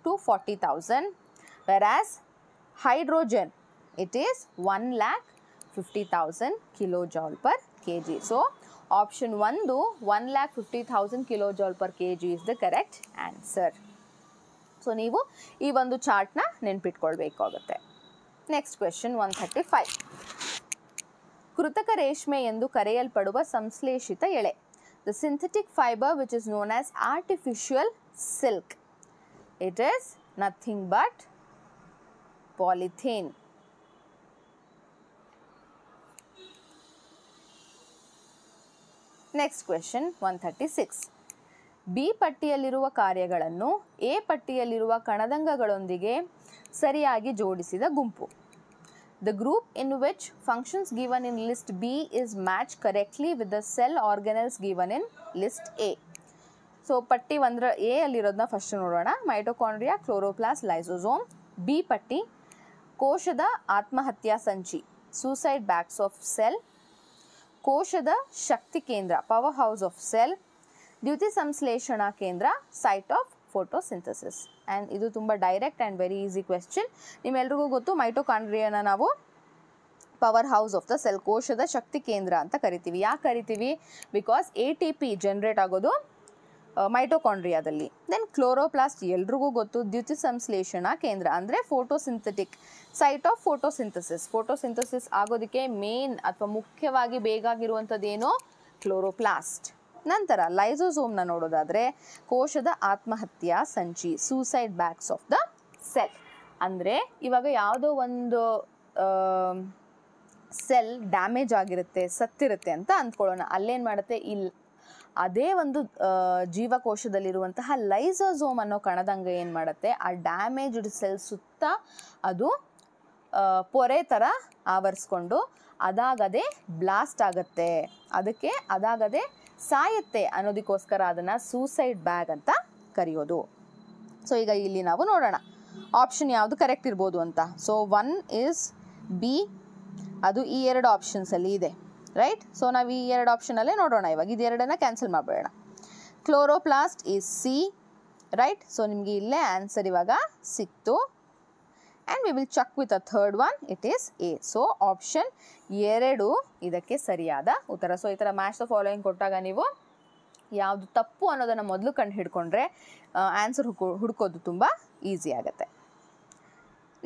to forty thousand whereas hydrogen it is 1 lakh 50,000 kilojoule per kg so option ಒಂದು one lakh fifty thousand kilojoule per K G is the correct answer so ನೀವು ಈ ಒಂದು ಚಾರ್ಟ್ನ ನೆನ್ಪಿಟ್ಕೊಳ್ಬೇಕಾಗುತ್ತೆ next question one thirty five ಕೃತಕ ರೇಷ್ಮೆ ಎಂದು ಕರೆಯಲ್ಪಡುವ ಸಂಶ್ಲೇಷಿತ ಎಳೆ the synthetic fibre which is known as artificial silk it is nothing but polythene next question one thirty six B ಪಟ್ಟಿಯಲ್ಲಿರುವ ಕಾರ್ಯಗಳನ್ನು ಎ ಪಟ್ಟಿಯಲ್ಲಿರುವ ಕಣದಂಗಗಳೊಂದಿಗೆ ಸರಿಯಾಗಿ ಜೋಡಿಸಿದ ಗುಂಪು the group in which functions given in list B is match correctly with the cell organelles given in list A so ಪಟ್ಟಿ ಒಂದರ ಎ ಅಲ್ಲಿರೋದನ್ನ ಫಸ್ಟ್ ನೋಡೋಣ ಮೈಟೋಕಾಂಡ್ರಿಯಾ ಕ್ಲೋರೋಪ್ಲಾಸ್ ಲೈಸೋಸೋಮ್ ಬಿ ಪಟ್ಟಿ ಕೋಶದ ಆತ್ಮಹತ್ಯಾ ಸಂಚಿ ಸೂಸೈಡ್ ಬ್ಯಾಕ್ಸ್ ಆಫ್ ಸೆಲ್ ಕೋಶದ ಶಕ್ತಿ ಕೇಂದ್ರ ಪವರ್ ಹೌಸ್ ಆಫ್ ಸೆಲ್ ದ್ಯುತಿ ಸಂಶ್ಲೇಷಣಾ ಕೇಂದ್ರ site of photosynthesis and ಇದು ತುಂಬ direct and very easy question ನಿಮ್ಮೆಲ್ರಿಗೂ ಗೊತ್ತು ಕಾಂಡ್ರಿಯನ ನಾವು powerhouse of the cell ಕೋಶದ ಶಕ್ತಿ ಕೇಂದ್ರ ಅಂತ ಕರಿತೀವಿ ಯಾಕೆ ಕರಿತೀವಿ because A T P generate ಆಗೋದು ಮೈಟೋಕಾಂಡ್ರಿಯಾದಲ್ಲಿ ದೆನ್ ಕ್ಲೋರೋಪ್ಲಾಸ್ಟ್ ಎಲ್ರಿಗೂ ಗೊತ್ತು ದ್ಯುತಿ ಸಂಶ್ಲೇಷಣಾ ಕೇಂದ್ರ ಅಂದರೆ photosynthetic site of photosynthesis photosynthesis ಆಗೋದಕ್ಕೆ ಮೇನ್ ಅಥವಾ ಮುಖ್ಯವಾಗಿ ಬೇಕಾಗಿರುವಂಥದ್ದೇನು ಕ್ಲೋರೋಪ್ಲಾಸ್ಟ್ ನಂತರ ಲೈಸೋಸೋಮ್ನ ನೋಡೋದಾದರೆ ಕೋಶದ ಆತ್ಮಹತ್ಯಾ ಸಂಚಿ suicide bags of the cell ಅಂದರೆ ಇವಾಗ ಯಾವುದೋ ಒಂದು ಸೆಲ್ ಡ್ಯಾಮೇಜ್ ಆಗಿರುತ್ತೆ ಸತ್ತಿರುತ್ತೆ ಅಂತ ಅಂದ್ಕೊಳ್ಳೋಣ ಅಲ್ಲೇನು ಮಾಡುತ್ತೆ ಈ ಅದೇ ಒಂದು ಜೀವಕೋಶದಲ್ಲಿರುವಂತಹ ಲೈಸೋಸೋಮ್ ಅನ್ನೋ ಕಣದಂಗ ಏನು ಮಾಡುತ್ತೆ ಆ ಡ್ಯಾಮೇಜ್ಡ್ ಸೆಲ್ ಸುತ್ತ ಅದು ಪೊರೆ ಥರ ಆವರಿಸ್ಕೊಂಡು ಅದಾಗದೆ ಬ್ಲಾಸ್ಟ್ ಆಗುತ್ತೆ ಅದಕ್ಕೆ ಅದಾಗದೆ ಸಾಯುತ್ತೆ ಅನ್ನೋದಕ್ಕೋಸ್ಕರ ಅದನ್ನು ಸೂಸೈಡ್ ಬ್ಯಾಗ್ ಅಂತ ಕರೆಯೋದು ಸೊ ಈಗ ಇಲ್ಲಿ ನಾವು ನೋಡೋಣ ಆಪ್ಷನ್ ಯಾವುದು ಕರೆಕ್ಟ್ ಇರ್ಬೋದು ಅಂತ ಸೊ ಒನ್ ಇಸ್ ಬಿ ಅದು ಈ ಎರಡು ಆಪ್ಷನ್ಸಲ್ಲಿ ಇದೆ ರೈಟ್ ಸೊ ನಾವು ಈ ಎರಡು ಆಪ್ಷನಲ್ಲೇ ನೋಡೋಣ ಇವಾಗ ಇದೆರಡನ್ನ ಕ್ಯಾನ್ಸಲ್ ಮಾಡಬೇಡ chloroplast is C right so ನಿಮಗೆ ಇಲ್ಲೇ ಆನ್ಸರ್ ಇವಾಗ ಸಿಕ್ತು and we will check with a third one it is A so option ಎರಡು ಇದಕ್ಕೆ ಸರಿಯಾದ ಉತ್ತರ ಸೊ ಈ ಥರ ಮ್ಯಾಚ್ ದ ಫಾಲೋಯಿಂಗ್ ಕೊಟ್ಟಾಗ ನೀವು ಯಾವುದು ತಪ್ಪು ಅನ್ನೋದನ್ನು ಮೊದಲು ಕಂಡು ಹಿಡ್ಕೊಂಡ್ರೆ ಆನ್ಸರ್ ಹುಡ್ಕೋ ಹುಡ್ಕೋದು ತುಂಬ ಈಸಿ ಆಗುತ್ತೆ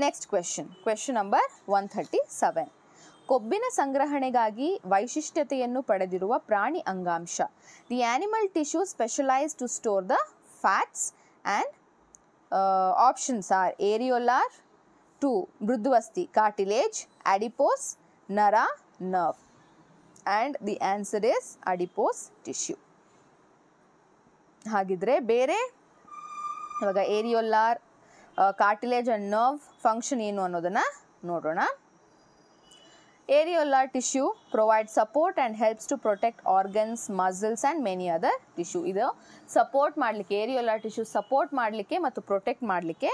next question question number one thirty seven ಕೊಬ್ಬಿನ ಸಂಗ್ರಹಣೆಗಾಗಿ ವೈಶಿಷ್ಟ್ಯತೆಯನ್ನು ಪಡೆದಿರುವ ಪ್ರಾಣಿ ಅಂಗಾಂಶ the animal tissue specialise to store the fats and options are areolar two ಮೃದುವಸ್ತಿ ಕಾರ್ಟಿಲೇಜ್ ಅಡಿಪೋಸ್ ನರ nerve and the answer is adipose tissue ಹಾಗಿದ್ರೆ ಬೇರೆ ಇವಾಗ areolar cartilage and nerve function ಏನು ಅನ್ನೋದನ್ನು ನೋಡೋಣ Areolar tissue provide support and helps to protect organs muscles and many other tissue ಇದು ಸಪೋರ್ಟ್ ಮಾಡಲಿಕ್ಕೆ ಏರಿಯೋಲಾರ್ ಟಿಶ್ಯೂ ಸಪೋರ್ಟ್ ಮಾಡಲಿಕ್ಕೆ ಮತ್ತು ಪ್ರೊಟೆಕ್ಟ್ ಮಾಡಲಿಕ್ಕೆ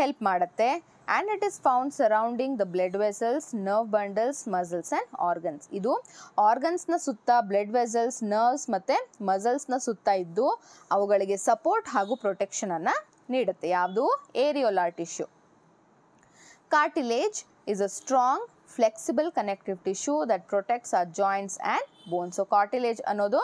ಹೆಲ್ಪ್ ಮಾಡುತ್ತೆ and it is found surrounding the blood vessels nerve bundles muscles and organs ಇದು ಆರ್ಗನ್ಸ್ನ ಸುತ್ತ ಬ್ಲಡ್ ವೆಸಲ್ಸ್ ನರ್ವ್ಸ್ ಮತ್ತು ಮಸಲ್ಸ್ನ ಸುತ್ತ ಇದ್ದು ಅವುಗಳಿಗೆ ಸಪೋರ್ಟ್ ಹಾಗೂ ಪ್ರೊಟೆಕ್ಷನನ್ನು ನೀಡುತ್ತೆ ಯಾವುದು areolar tissue cartilage is a strong flexible connective tissue that protects our joints and bones so cartilage ಅನ್ನೋದು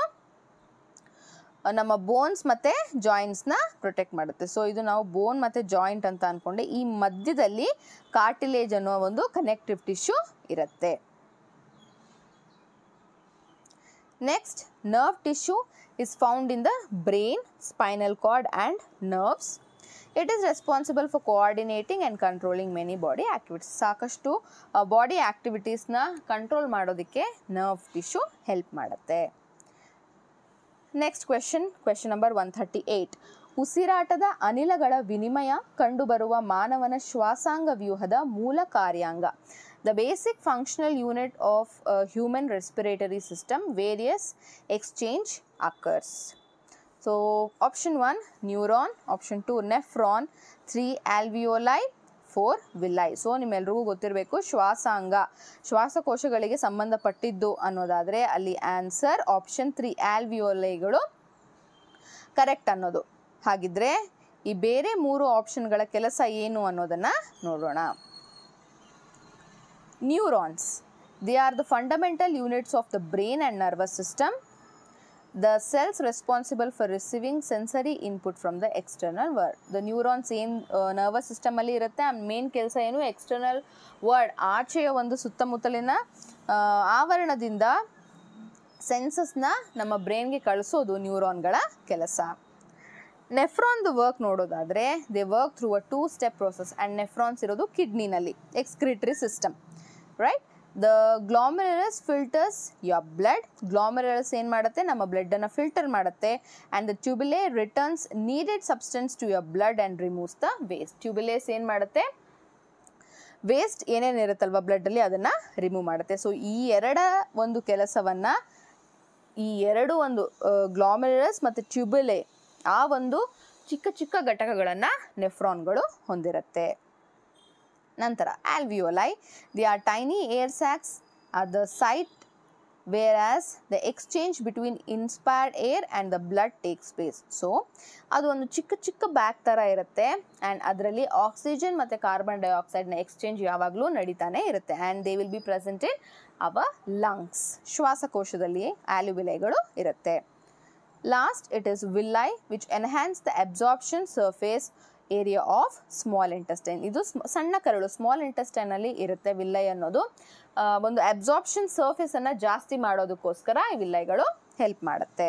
ನಮ್ಮ ಬೋನ್ಸ್ ಮತ್ತು ಜಾಯಿಂಟ್ಸ್ನ ಪ್ರೊಟೆಕ್ಟ್ ಮಾಡುತ್ತೆ ಸೊ ಇದು ನಾವು ಬೋನ್ ಮತ್ತು ಜಾಯಿಂಟ್ ಅಂತ ಅಂದ್ಕೊಂಡೆ ಈ ಮಧ್ಯದಲ್ಲಿ ಕಾರ್ಟಿಲೇಜ್ ಅನ್ನೋ ಒಂದು ಕನೆಕ್ಟಿವ್ ಟಿಶ್ಯೂ ಇರುತ್ತೆ next nerve tissue is found in the brain spinal cord and nerves It is responsible for coordinating and controlling many body activities. ಸಾಕಷ್ಟು ಬಾಡಿ ಆ್ಯಕ್ಟಿವಿಟೀಸ್ನ ಕಂಟ್ರೋಲ್ ಮಾಡೋದಕ್ಕೆ ನರ್ವ್ ಟಿಶ್ಯೂ ಹೆಲ್ಪ್ ಮಾಡುತ್ತೆ next question question number one thirty eight ಉಸಿರಾಟದ ಅನಿಲಗಳ ವಿನಿಮಯ ಕಂಡುಬರುವ ಮಾನವನ ಶ್ವಾಸಾಂಗ ವ್ಯೂಹದ ಮೂಲ ಕಾರ್ಯಾಂಗ the basic functional unit of human respiratory system various exchange occurs So option 1 neuron option 2 nephron, 3 alveoli, four villi so ನಿಮ್ಮೆಲ್ರಿಗೂ ಗೊತ್ತಿರಬೇಕು ಶ್ವಾಸಾಂಗ ಶ್ವಾಸಕೋಶಗಳಿಗೆ ಸಂಬಂಧಪಟ್ಟಿದ್ದು ಅನ್ನೋದಾದರೆ ಅಲ್ಲಿ ಆನ್ಸರ್ ಆಪ್ಷನ್ ತ್ರೀ ಆಲ್ವಿಯೋಲೈಗಳು ಕರೆಕ್ಟ್ ಅನ್ನೋದು ಹಾಗಿದ್ರೆ ಈ ಬೇರೆ ಮೂರು ಆಪ್ಷನ್ಗಳ ಕೆಲಸ ಏನು ಅನ್ನೋದನ್ನು ನೋಡೋಣ neurons they are the fundamental units of the brain and nervous system the cells responsible for receiving sensory input from the external world the neurons ಏನು ನರ್ವಸ್ ಸಿಸ್ಟಮಲ್ಲಿ ಇರುತ್ತೆ ಆ ಮೇನ್ ಕೆಲಸ ಏನು ಎಕ್ಸ್ಟರ್ನಲ್ ವರ್ಡ್ ಆಚೆಯ ಒಂದು ಸುತ್ತಮುತ್ತಲಿನ ಆವರಣದಿಂದ ಸೆನ್ಸಸ್ನ ನಮ್ಮ ಬ್ರೈನ್ಗೆ ಕಳಿಸೋದು ನ್ಯೂರಾನ್ಗಳ ಕೆಲಸ ನೆಫ್ರಾನ್ದು ವರ್ಕ್ ನೋಡೋದಾದರೆ they work through a two step process and nephrons ಇರೋದು ಕಿಡ್ನಿನಲ್ಲಿ excretory system right the glomerulus filters your blood glomerulus ಏನು ಮಾಡುತ್ತೆ ನಮ್ಮ ಬ್ಲಡ್ಡನ್ನು ಫಿಲ್ಟರ್ ಮಾಡುತ್ತೆ and the tubule returns needed substance to your blood and removes the waste tubules ಏನು ಮಾಡುತ್ತೆ ವೇಸ್ಟ್ ಏನೇನು ಇರುತ್ತಲ್ವ ಬ್ಲಡ್ಡಲ್ಲಿ ಅದನ್ನು ರಿಮೂವ್ ಮಾಡುತ್ತೆ ಸೊ ಈ ಎರಡ ಒಂದು ಕೆಲಸವನ್ನು ಈ ಎರಡು ಒಂದು ಗ್ಲಾಮರಸ್ ಮತ್ತು ಟ್ಯೂಬುಲೆ ಆ ಒಂದು ಚಿಕ್ಕ ಚಿಕ್ಕ ಘಟಕಗಳನ್ನು ನೆಫ್ರಾನ್ಗಳು ಹೊಂದಿರುತ್ತೆ ನಂತರ alveoli they are tiny air sacs are the site where as the exchange between inspired air and the blood take space so ಅದು ಒಂದು ಚಿಕ್ಕ ಚಿಕ್ಕ ಬ್ಯಾಗ್ ಥರ ಇರುತ್ತೆ ಆ್ಯಂಡ್ ಅದರಲ್ಲಿ ಆಕ್ಸಿಜನ್ ಮತ್ತು ಕಾರ್ಬನ್ ಡೈಆಕ್ಸೈಡ್ನ ಎಕ್ಸ್ಚೇಂಜ್ ಯಾವಾಗಲೂ ನಡೀತಾನೆ ಇರುತ್ತೆ and they will be presented our lungs ಶ್ವಾಸಕೋಶದಲ್ಲಿ ಆಲ್ಯುಬಿಲೈಗಳು ಇರುತ್ತೆ last it is villi which enhance the absorption surface area of small intestine ಇದು ಸಣ್ಣ ಕರಳು ಸ್ಮಾಲ್ ಇಂಟೆಸ್ಟೈನಲ್ಲಿ ಇರುತ್ತೆ ವಿಲ್ಲೈ ಅನ್ನೋದು ಒಂದು ಅಬ್ಸಾರ್ಪ್ಷನ್ ಸರ್ಫೇಸನ್ನು ಜಾಸ್ತಿ ಮಾಡೋದಕ್ಕೋಸ್ಕರ ಈ ವಿಲ್ಲೈಗಳು ಹೆಲ್ಪ್ ಮಾಡುತ್ತೆ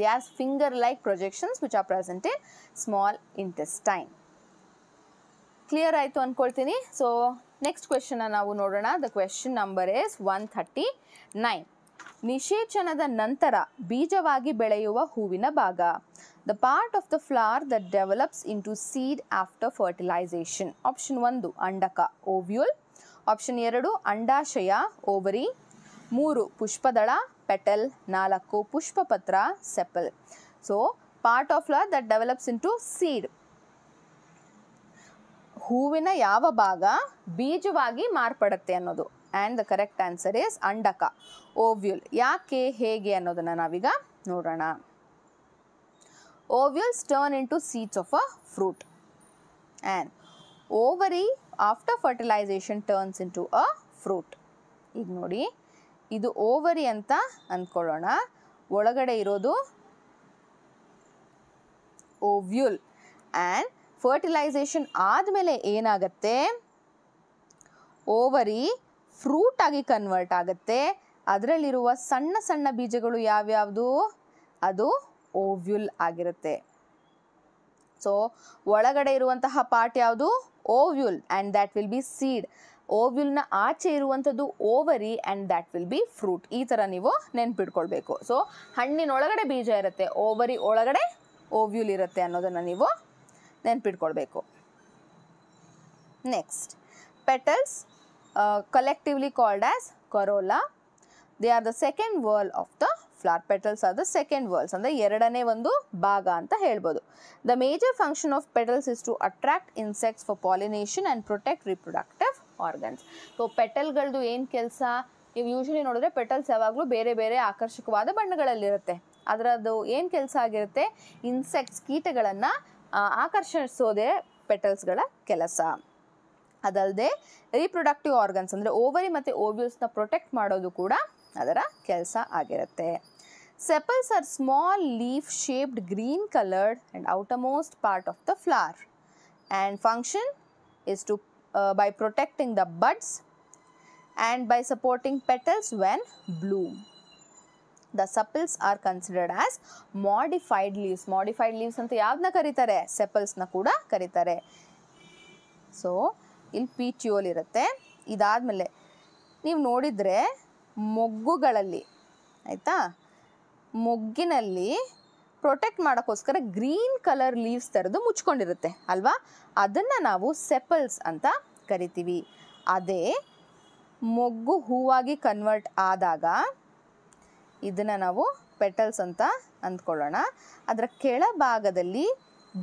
they are finger like projections which are present in small intestine clear ಆಯಿತು ಅಂದ್ಕೊಳ್ತೀನಿ ಸೊ ನೆಕ್ಸ್ಟ್ ಕ್ವೆಶನ್ ನಾವು ನೋಡೋಣ the question number is one thirty nine ನಿಷೇಚನದ ನಂತರ ಬೀಜವಾಗಿ ಬೆಳೆಯುವ ಹೂವಿನ ಭಾಗ the part of the flower that develops into seed after fertilisation option ಒಂದು ಅಂಡಕ ಓವ್ಯೂಲ್ ಆಪ್ಷನ್ ಎರಡು ಅಂಡಾಶಯ ಓವರಿ ಮೂರು ಪುಷ್ಪದಳ ಪೆಟಲ್ ನಾಲ್ಕು ಪುಷ್ಪಪತ್ರ sepal so part of flower that develops into seed ಹೂವಿನ ಯಾವ ಭಾಗ ಬೀಜವಾಗಿ ಮಾರ್ಪಡುತ್ತೆ ಅನ್ನೋದು and the correct answer is ಅಂಡಕ ಓವ್ಯೂಲ್ ಯಾಕೆ ಹೇಗೆ ಅನ್ನೋದನ್ನು ನಾವೀಗ ನೋಡೋಣ ovules turn into seeds of a fruit and ovary after fertilization turns into a fruit. ಈಗ ನೋಡಿ ಇದು ಓವರಿ ಅಂತ ಅಂದ್ಕೊಳ್ಳೋಣ ಒಳಗಡೆ ಇರೋದು ಓವ್ಯೂಲ್ ಆ್ಯಂಡ್ ಫರ್ಟಿಲೈಸೇಷನ್ ಆದಮೇಲೆ ಏನಾಗುತ್ತೆ ಓವರಿ ಫ್ರೂಟ್ ಆಗಿ ಕನ್ವರ್ಟ್ ಆಗುತ್ತೆ ಅದರಲ್ಲಿರುವ ಸಣ್ಣ ಸಣ್ಣ ಬೀಜಗಳು ಯಾವ್ಯಾವುದು ಅದು ಓವ್ಯುಲ್ ಆಗಿರುತ್ತೆ ಸೊ ಒಳಗಡೆ ಇರುವಂತಹ ಪಾರ್ಟ್ ಯಾವುದು ovule and that will be seed ಓವ್ಯುಲ್ನ ಆಚೆ ಇರುವಂಥದ್ದು ovary and that will be fruit ಈ ಥರ ನೀವು ನೆನ್ಪಿಟ್ಕೊಳ್ಬೇಕು ಸೊ ಹಣ್ಣಿನೊಳಗಡೆ ಬೀಜ ಇರುತ್ತೆ ಓವರಿ ಒಳಗಡೆ ಓವ್ಯುಲ್ ಇರುತ್ತೆ ಅನ್ನೋದನ್ನು ನೀವು ನೆನ್ಪಿಟ್ಕೊಳ್ಬೇಕು next petals collectively called as corolla they are the second whorl of the flower petals the second whorls ಅಂದರೆ ಎರಡನೇ ಒಂದು ಭಾಗ ಅಂತ ಹೇಳ್ಬೋದು the major function of petals is to attract insects for pollination and protect reproductive organs so ಪೆಟಲ್ಗಳದ್ದು ಏನು ಕೆಲಸ ನೀವು ಯೂಶಲಿ ನೋಡಿದ್ರೆ ಪೆಟಲ್ಸ್ ಯಾವಾಗಲೂ ಬೇರೆ ಬೇರೆ ಆಕರ್ಷಕವಾದ ಬಣ್ಣಗಳಲ್ಲಿರುತ್ತೆ ಅದರದ್ದು ಏನು ಕೆಲಸ ಆಗಿರುತ್ತೆ ಇನ್ಸೆಕ್ಟ್ಸ್ ಕೀಟಗಳನ್ನು ಆಕರ್ಷಿಸೋದೇ ಪೆಟಲ್ಸ್ಗಳ ಕೆಲಸ ಅದಲ್ಲದೆ ರೀಪ್ರೊಡಕ್ಟಿವ್ ಆರ್ಗನ್ಸ್ ಅಂದರೆ ಓವರಿ ಮತ್ತು ಓವ್ಯೂಸ್ನ ಪ್ರೊಟೆಕ್ಟ್ ಮಾಡೋದು ಕೂಡ ಅದರ ಕೆಲಸ ಆಗಿರುತ್ತೆ Sepals are small leaf shaped green colored and outermost part of the flower and function is to uh, by protecting the buds and by supporting petals when bloom. The sepals are considered as modified leaves. Modified leaves ಅಂತ ಯಾವ್ದನ್ನ ಕರೀತಾರೆ ಸೆಪಲ್ಸ್ನ ಕೂಡ ಕರೀತಾರೆ ಸೊ ಇಲ್ಲಿ ಪಿಟಿಯೋಲ್ ಇರುತ್ತೆ ಇದಾದಮೇಲೆ ನೀವು ನೋಡಿದರೆ ಮೊಗ್ಗುಗಳಲ್ಲಿ ಆಯಿತಾ ಮೊಗ್ಗಿನಲ್ಲಿ ಪ್ರೊಟೆಕ್ಟ್ ಮಾಡೋಕ್ಕೋಸ್ಕರ ಗ್ರೀನ್ ಕಲರ್ ಲೀವ್ಸ್ ಥರದ್ದು ಮುಚ್ಕೊಂಡಿರುತ್ತೆ ಅಲ್ವಾ ಅದನ್ನು ನಾವು ಸೆಪಲ್ಸ್ ಅಂತ ಕರಿತೀವಿ ಅದೇ ಮೊಗ್ಗು ಹೂವಾಗಿ ಕನ್ವರ್ಟ್ ಆದಾಗ ಇದನ್ನು ನಾವು ಪೆಟಲ್ಸ್ ಅಂತ ಅಂದ್ಕೊಳ್ಳೋಣ ಅದರ ಕೆಳಭಾಗದಲ್ಲಿ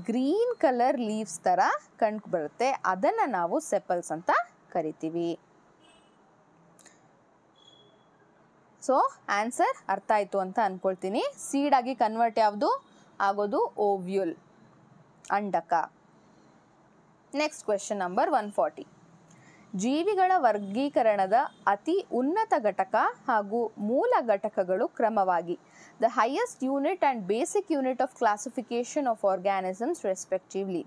ಗ್ರೀನ್ ಕಲರ್ ಲೀವ್ಸ್ ಥರ ಕಂಡು ಬರುತ್ತೆ ಅದನ್ನು ನಾವು ಸೆಪಲ್ಸ್ ಅಂತ ಕರಿತೀವಿ ಸೊ ಆನ್ಸರ್ ಅರ್ಥ ಆಯಿತು ಅಂತ ಅಂದ್ಕೊಳ್ತೀನಿ ಸೀಡಾಗಿ ಕನ್ವರ್ಟ್ ಯಾವುದು ಆಗೋದು ಓವ್ಯುಲ್ ಅಂಡಕ next question number one forty ಜೀವಿಗಳ ವರ್ಗೀಕರಣದ ಅತಿ ಉನ್ನತ ಘಟಕ ಹಾಗೂ ಮೂಲ ಘಟಕಗಳು ಕ್ರಮವಾಗಿ the highest unit and basic unit of classification of organisms respectively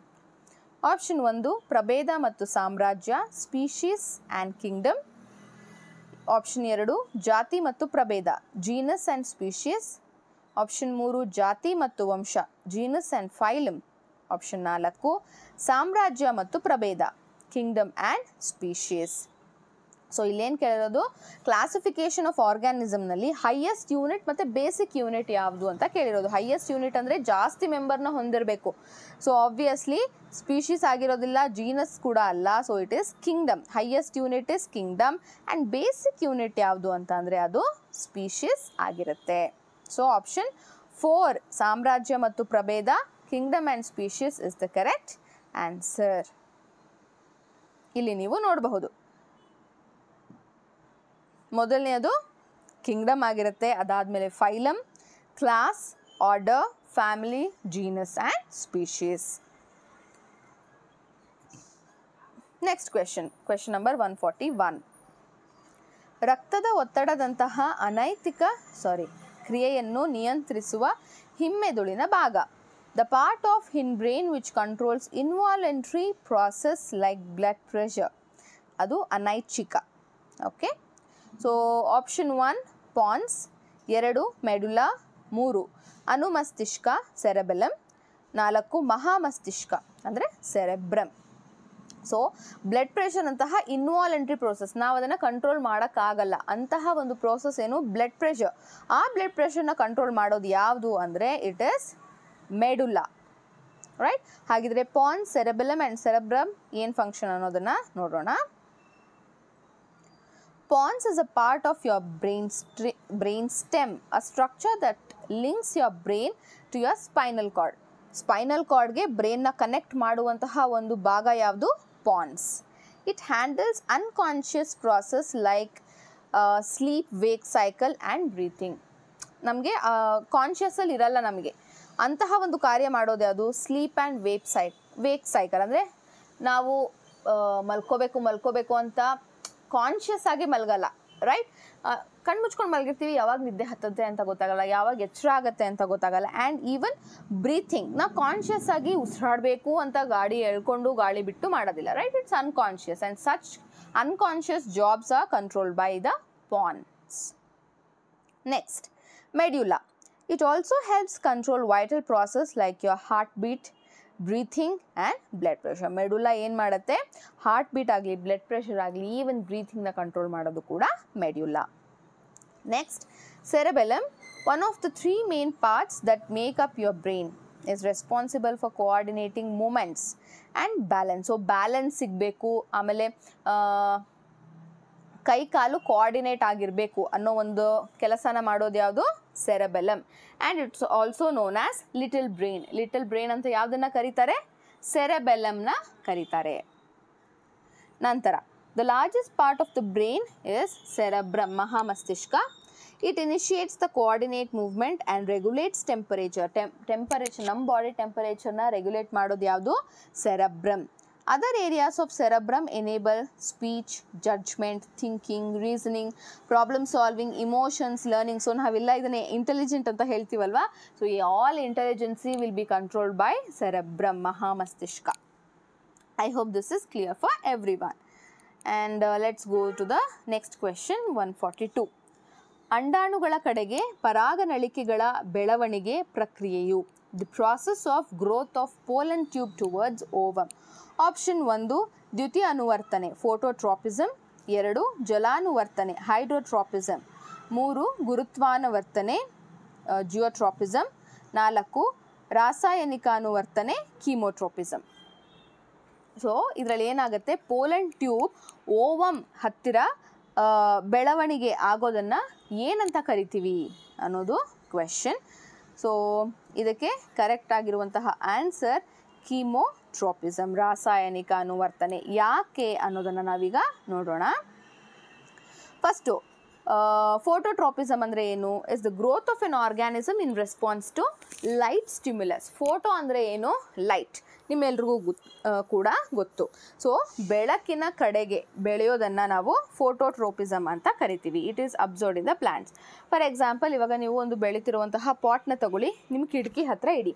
option ಒಂದು ಪ್ರಭೇದ ಮತ್ತು ಸಾಮ್ರಾಜ್ಯ ಸ್ಪೀಶೀಸ್ ಆ್ಯಂಡ್ ಕಿಂಗ್ಡಮ್ ಆಪ್ಷನ್ ಎರಡು ಜಾತಿ ಮತ್ತು ಪ್ರಭೇದ ಜೀನಸ್ ಆ್ಯಂಡ್ ಸ್ಪೀಷಿಯಸ್ ಆಪ್ಷನ್ ಮೂರು ಜಾತಿ ಮತ್ತು ವಂಶ ಜೀನಸ್ ಆ್ಯಂಡ್ ಫೈಲಮ್ ಆಪ್ಷನ್ ನಾಲ್ಕು ಸಾಮ್ರಾಜ್ಯ ಮತ್ತು ಪ್ರಭೇದ ಕಿಂಗ್ಡಮ್ ಆ್ಯಂಡ್ ಸ್ಪೀಷಿಯಸ್ ಸೊ ಇಲ್ಲೇನು ಕೇಳಿರೋದು ಕ್ಲಾಸಿಫಿಕೇಶನ್ ಆಫ್ ಆರ್ಗ್ಯಾನಿಸಮ್ನಲ್ಲಿ ಹೈಯೆಸ್ಟ್ ಯೂನಿಟ್ ಮತ್ತು ಬೇಸಿಕ್ ಯೂನಿಟ್ ಯಾವುದು ಅಂತ ಕೇಳಿರೋದು ಹೈಯೆಸ್ಟ್ ಯೂನಿಟ್ ಅಂದರೆ ಜಾಸ್ತಿ ಮೆಂಬರ್ನ ಹೊಂದಿರಬೇಕು ಸೊ ಆಬ್ವಿಯಸ್ಲಿ ಸ್ಪೀಶೀಸ್ ಆಗಿರೋದಿಲ್ಲ ಜೀನಸ್ ಕೂಡ ಅಲ್ಲ so it is kingdom highest unit is kingdom and basic unit ಯಾವುದು ಅಂತ ಅಂದರೆ ಅದು ಸ್ಪೀಷೀಸ್ ಆಗಿರುತ್ತೆ ಸೊ ಆಪ್ಷನ್ ಫೋರ್ ಸಾಮ್ರಾಜ್ಯ ಮತ್ತು ಪ್ರಭೇದ kingdom and species is the correct answer ಇಲ್ಲಿ ನೀವು ನೋಡಬಹುದು ಮೊದಲನೆಯದು ಕಿಂಗ್ಡಮ್ ಆಗಿರುತ್ತೆ ಅದಾದಮೇಲೆ phylum class order family genus and species next question question number one forty one ರಕ್ತದ ಒತ್ತಡದಂತಹ ಅನೈತಿಕ ಸಾರಿ ಕ್ರಿಯೆಯನ್ನು ನಿಯಂತ್ರಿಸುವ ಹಿಮ್ಮೆದುಳಿನ ಭಾಗ the part of hindbrain which controls involuntary process like blood pressure ಅದು ಅನೈಚ್ಛಿಕ okay so option one pons ಎರಡು ಮೆಡುಲಾ ಮೂರು ಅನುಮಸ್ತಿಷ್ಕ ಸೆರೆಬೆಲಮ್ ನಾಲ್ಕು ಮಹಾಮಸ್ತಿಷ್ಕ ಅಂದರೆ ಸೆರೆಬ್ರಮ್ ಸೊ ಬ್ಲಡ್ ಪ್ರೆಷರ್ ಅಂತಹ ಇನ್ವಾಲಂಟ್ರಿ ಪ್ರೋಸೆಸ್ ನಾವು ಅದನ್ನು ಕಂಟ್ರೋಲ್ ಮಾಡೋಕ್ಕಾಗಲ್ಲ ಅಂತಹ ಒಂದು ಪ್ರೋಸೆಸ್ ಏನು ಬ್ಲಡ್ ಪ್ರೆಷರ್ ಆ ಬ್ಲಡ್ ಪ್ರೆಷರ್ನ ಕಂಟ್ರೋಲ್ ಮಾಡೋದು ಯಾವುದು ಅಂದರೆ ಇಟ್ ಇಸ್ ಮೆಡುಲಾ ರೈಟ್ ಹಾಗಿದ್ರೆ ಪಾನ್ ಸೆರೆಬೆಲಮ್ ಆ್ಯಂಡ್ ಸೆರೆಬ್ರಮ್ ಏನು ಫಂಕ್ಷನ್ ಅನ್ನೋದನ್ನು ನೋಡೋಣ pons is a part of your brain, brain stem, a structure that links your brain to your spinal cord. Spinal ಕಾರ್ಡ್ಗೆ ಬ್ರೈನ್ನ ಕನೆಕ್ಟ್ ಮಾಡುವಂತಹ ಒಂದು ಭಾಗ ಯಾವುದು pons it handles unconscious process like sleep wake cycle and breathing ನಮಗೆ ಕಾನ್ಷಿಯಸ್ಸಲ್ಲಿ ಇರಲ್ಲ ನಮಗೆ ಅಂತಹ ಒಂದು ಕಾರ್ಯ ಮಾಡೋದು ಯಾವುದು ಸ್ಲೀಪ್ ಆ್ಯಂಡ್ ವೇಪ್ ಸೈಕ್ ವೇಕ್ ಸೈಕಲ್ ಅಂದರೆ ನಾವು ಮಲ್ಕೋಬೇಕು ಮಲ್ಕೋಬೇಕು ಅಂತ ಕಾನ್ಷಿಯಸ್ ಆಗಿ ಮಲಗಲ್ಲ ರೈಟ್ ಕಣ್ಣು ಮುಚ್ಕೊಂಡು ಮಲಗಿರ್ತೀವಿ ಯಾವಾಗ ನಿದ್ದೆ ಹತ್ತುತ್ತೆ ಅಂತ ಗೊತ್ತಾಗಲ್ಲ ಯಾವಾಗ ಎಚ್ಚರ ಆಗುತ್ತೆ ಅಂತ ಗೊತ್ತಾಗಲ್ಲ ಆ್ಯಂಡ್ ಈವನ್ ಬ್ರೀಥಿಂಗ್ ನಾವು ಕಾನ್ಷಿಯಸ್ ಆಗಿ ಉಸಿರಾಡಬೇಕು ಅಂತ ಗಾಡಿ ಎಳ್ಕೊಂಡು ಗಾಳಿ ಬಿಟ್ಟು ಮಾಡೋದಿಲ್ಲ right it's unconscious and such unconscious jobs are controlled by the pons next medulla it also helps control vital process like your heartbeat breathing and blood pressure medulla ಏನು ಮಾಡುತ್ತೆ ಹಾರ್ಟ್ ಬೀಟ್ ಆಗಲಿ ಬ್ಲಡ್ ಪ್ರೆಷರ್ ಆಗಲಿ ಈವನ್ ಬ್ರೀಥಿಂಗ್ನ ಕಂಟ್ರೋಲ್ ಮಾಡೋದು ಕೂಡ medulla next cerebellum one of the three main parts that make up your brain is responsible for coordinating movements and balance so balance ಸಿಗಬೇಕು ಆಮೇಲೆ ಕೈ ಕಾಲು ಕೋಆರ್ಡಿನೇಟ್ ಆಗಿರಬೇಕು ಅನ್ನೋ ಒಂದು ಕೆಲಸನ ಮಾಡೋದು ಯಾವುದು cerebellum and it's also known as little brain little brain ಅಂತ ಯಾವುದನ್ನು ಕರೀತಾರೆ ಸೆರೆಬೆಲಮ್ನ ಕರೀತಾರೆ ನಂತರ the largest part of the brain is cerebrum ಮಹಾಮಸ್ತಿಷ್ಕ it initiates the coordinate movement and regulates temperature temperature ನಮ್ಮ ಬಾಡಿ ಟೆಂಪರೇಚರ್ನ ರೆಗ್ಯುಲೇಟ್ ಮಾಡೋದು ಯಾವುದು cerebrum other areas of cerebrum enable speech judgement thinking reasoning problem solving emotions learning so ನಾವೆಲ್ಲ ಇದನ್ನೇ ಇಂಟೆಲಿಜೆಂಟ್ ಅಂತ ಹೇಳ್ತೀವಲ್ವಾ ಸೊ ಈ all intelligence will be controlled by cerebrum ಮಹಾಮಸ್ತಿಷ್ಕ I hope this is clear for every one and let's go to the next question one forty two ಅಂಡಾಣುಗಳ ಕಡೆಗೆ ಪರಾಗನಳಿಕೆಗಳ ಬೆಳವಣಿಗೆ ಪ್ರಕ್ರಿಯೆಯು the process of growth of pollen tube towards ovum option ಒಂದು ದ್ವಿತೀಯ ಅನುವರ್ತನೆ ಫೋಟೋಟ್ರಾಪಿಸಮ್ ಎರಡು ಜಲಾನುವರ್ತನೆ ಹೈಡ್ರೋಟ್ರಾಪಿಸಮ್ ಮೂರು ಗುರುತ್ವಾನುವರ್ತನೆ ಜಿಯೋಟ್ರಾಪಿಸಮ್ ನಾಲ್ಕು ರಾಸಾಯನಿಕ ಅನುವರ್ತನೆ ಕೀಮೋಟ್ರೋಪಿಸಮ್ ಸೊ ಇದರಲ್ಲಿ ಏನಾಗುತ್ತೆ ಪೋಲೆಂಡ್ ಟ್ಯೂಬ್ ಓವಮ್ ಹತ್ತಿರ ಬೆಳವಣಿಗೆ ಆಗೋದನ್ನು ಏನಂತ ಕರಿತೀವಿ ಅನ್ನೋದು ಕ್ವೆಶನ್ ಸೊ ಇದಕ್ಕೆ ಕರೆಕ್ಟ್ ಆಗಿರುವಂತಹ ಆನ್ಸರ್ ಕೀಮೋ ಟ್ರೋಪಿಸಮ್ ರಾಸಾಯನಿಕ ಅನುವರ್ತನೆ ಯಾಕೆ ಅನ್ನೋದನ್ನು ನಾವೀಗ ನೋಡೋಣ ಫಸ್ಟು ಟ್ರೋಪಿಸಮ್ ಅಂದರೆ ಏನು is the growth of an organism in response to light stimulus photo ಅಂದರೆ ಏನು ಲೈಟ್ ನಿಮ್ಮೆಲ್ರಿಗೂ ಕೂಡ ಗೊತ್ತು ಸೊ ಬೆಳಕಿನ ಕಡೆಗೆ ಬೆಳೆಯೋದನ್ನು ನಾವು ಟ್ರೋಪಿಸಮ್ ಅಂತ ಕರಿತೀವಿ it is absurd in the plants for example ಇವಾಗ ನೀವು ಒಂದು ಬೆಳೀತಿರುವಂತಹ ಪಾಟ್ನ ತಗೊಳ್ಳಿ ನಿಮ್ಮ ಕಿಟಕಿ ಹತ್ತಿರ ಇಡಿ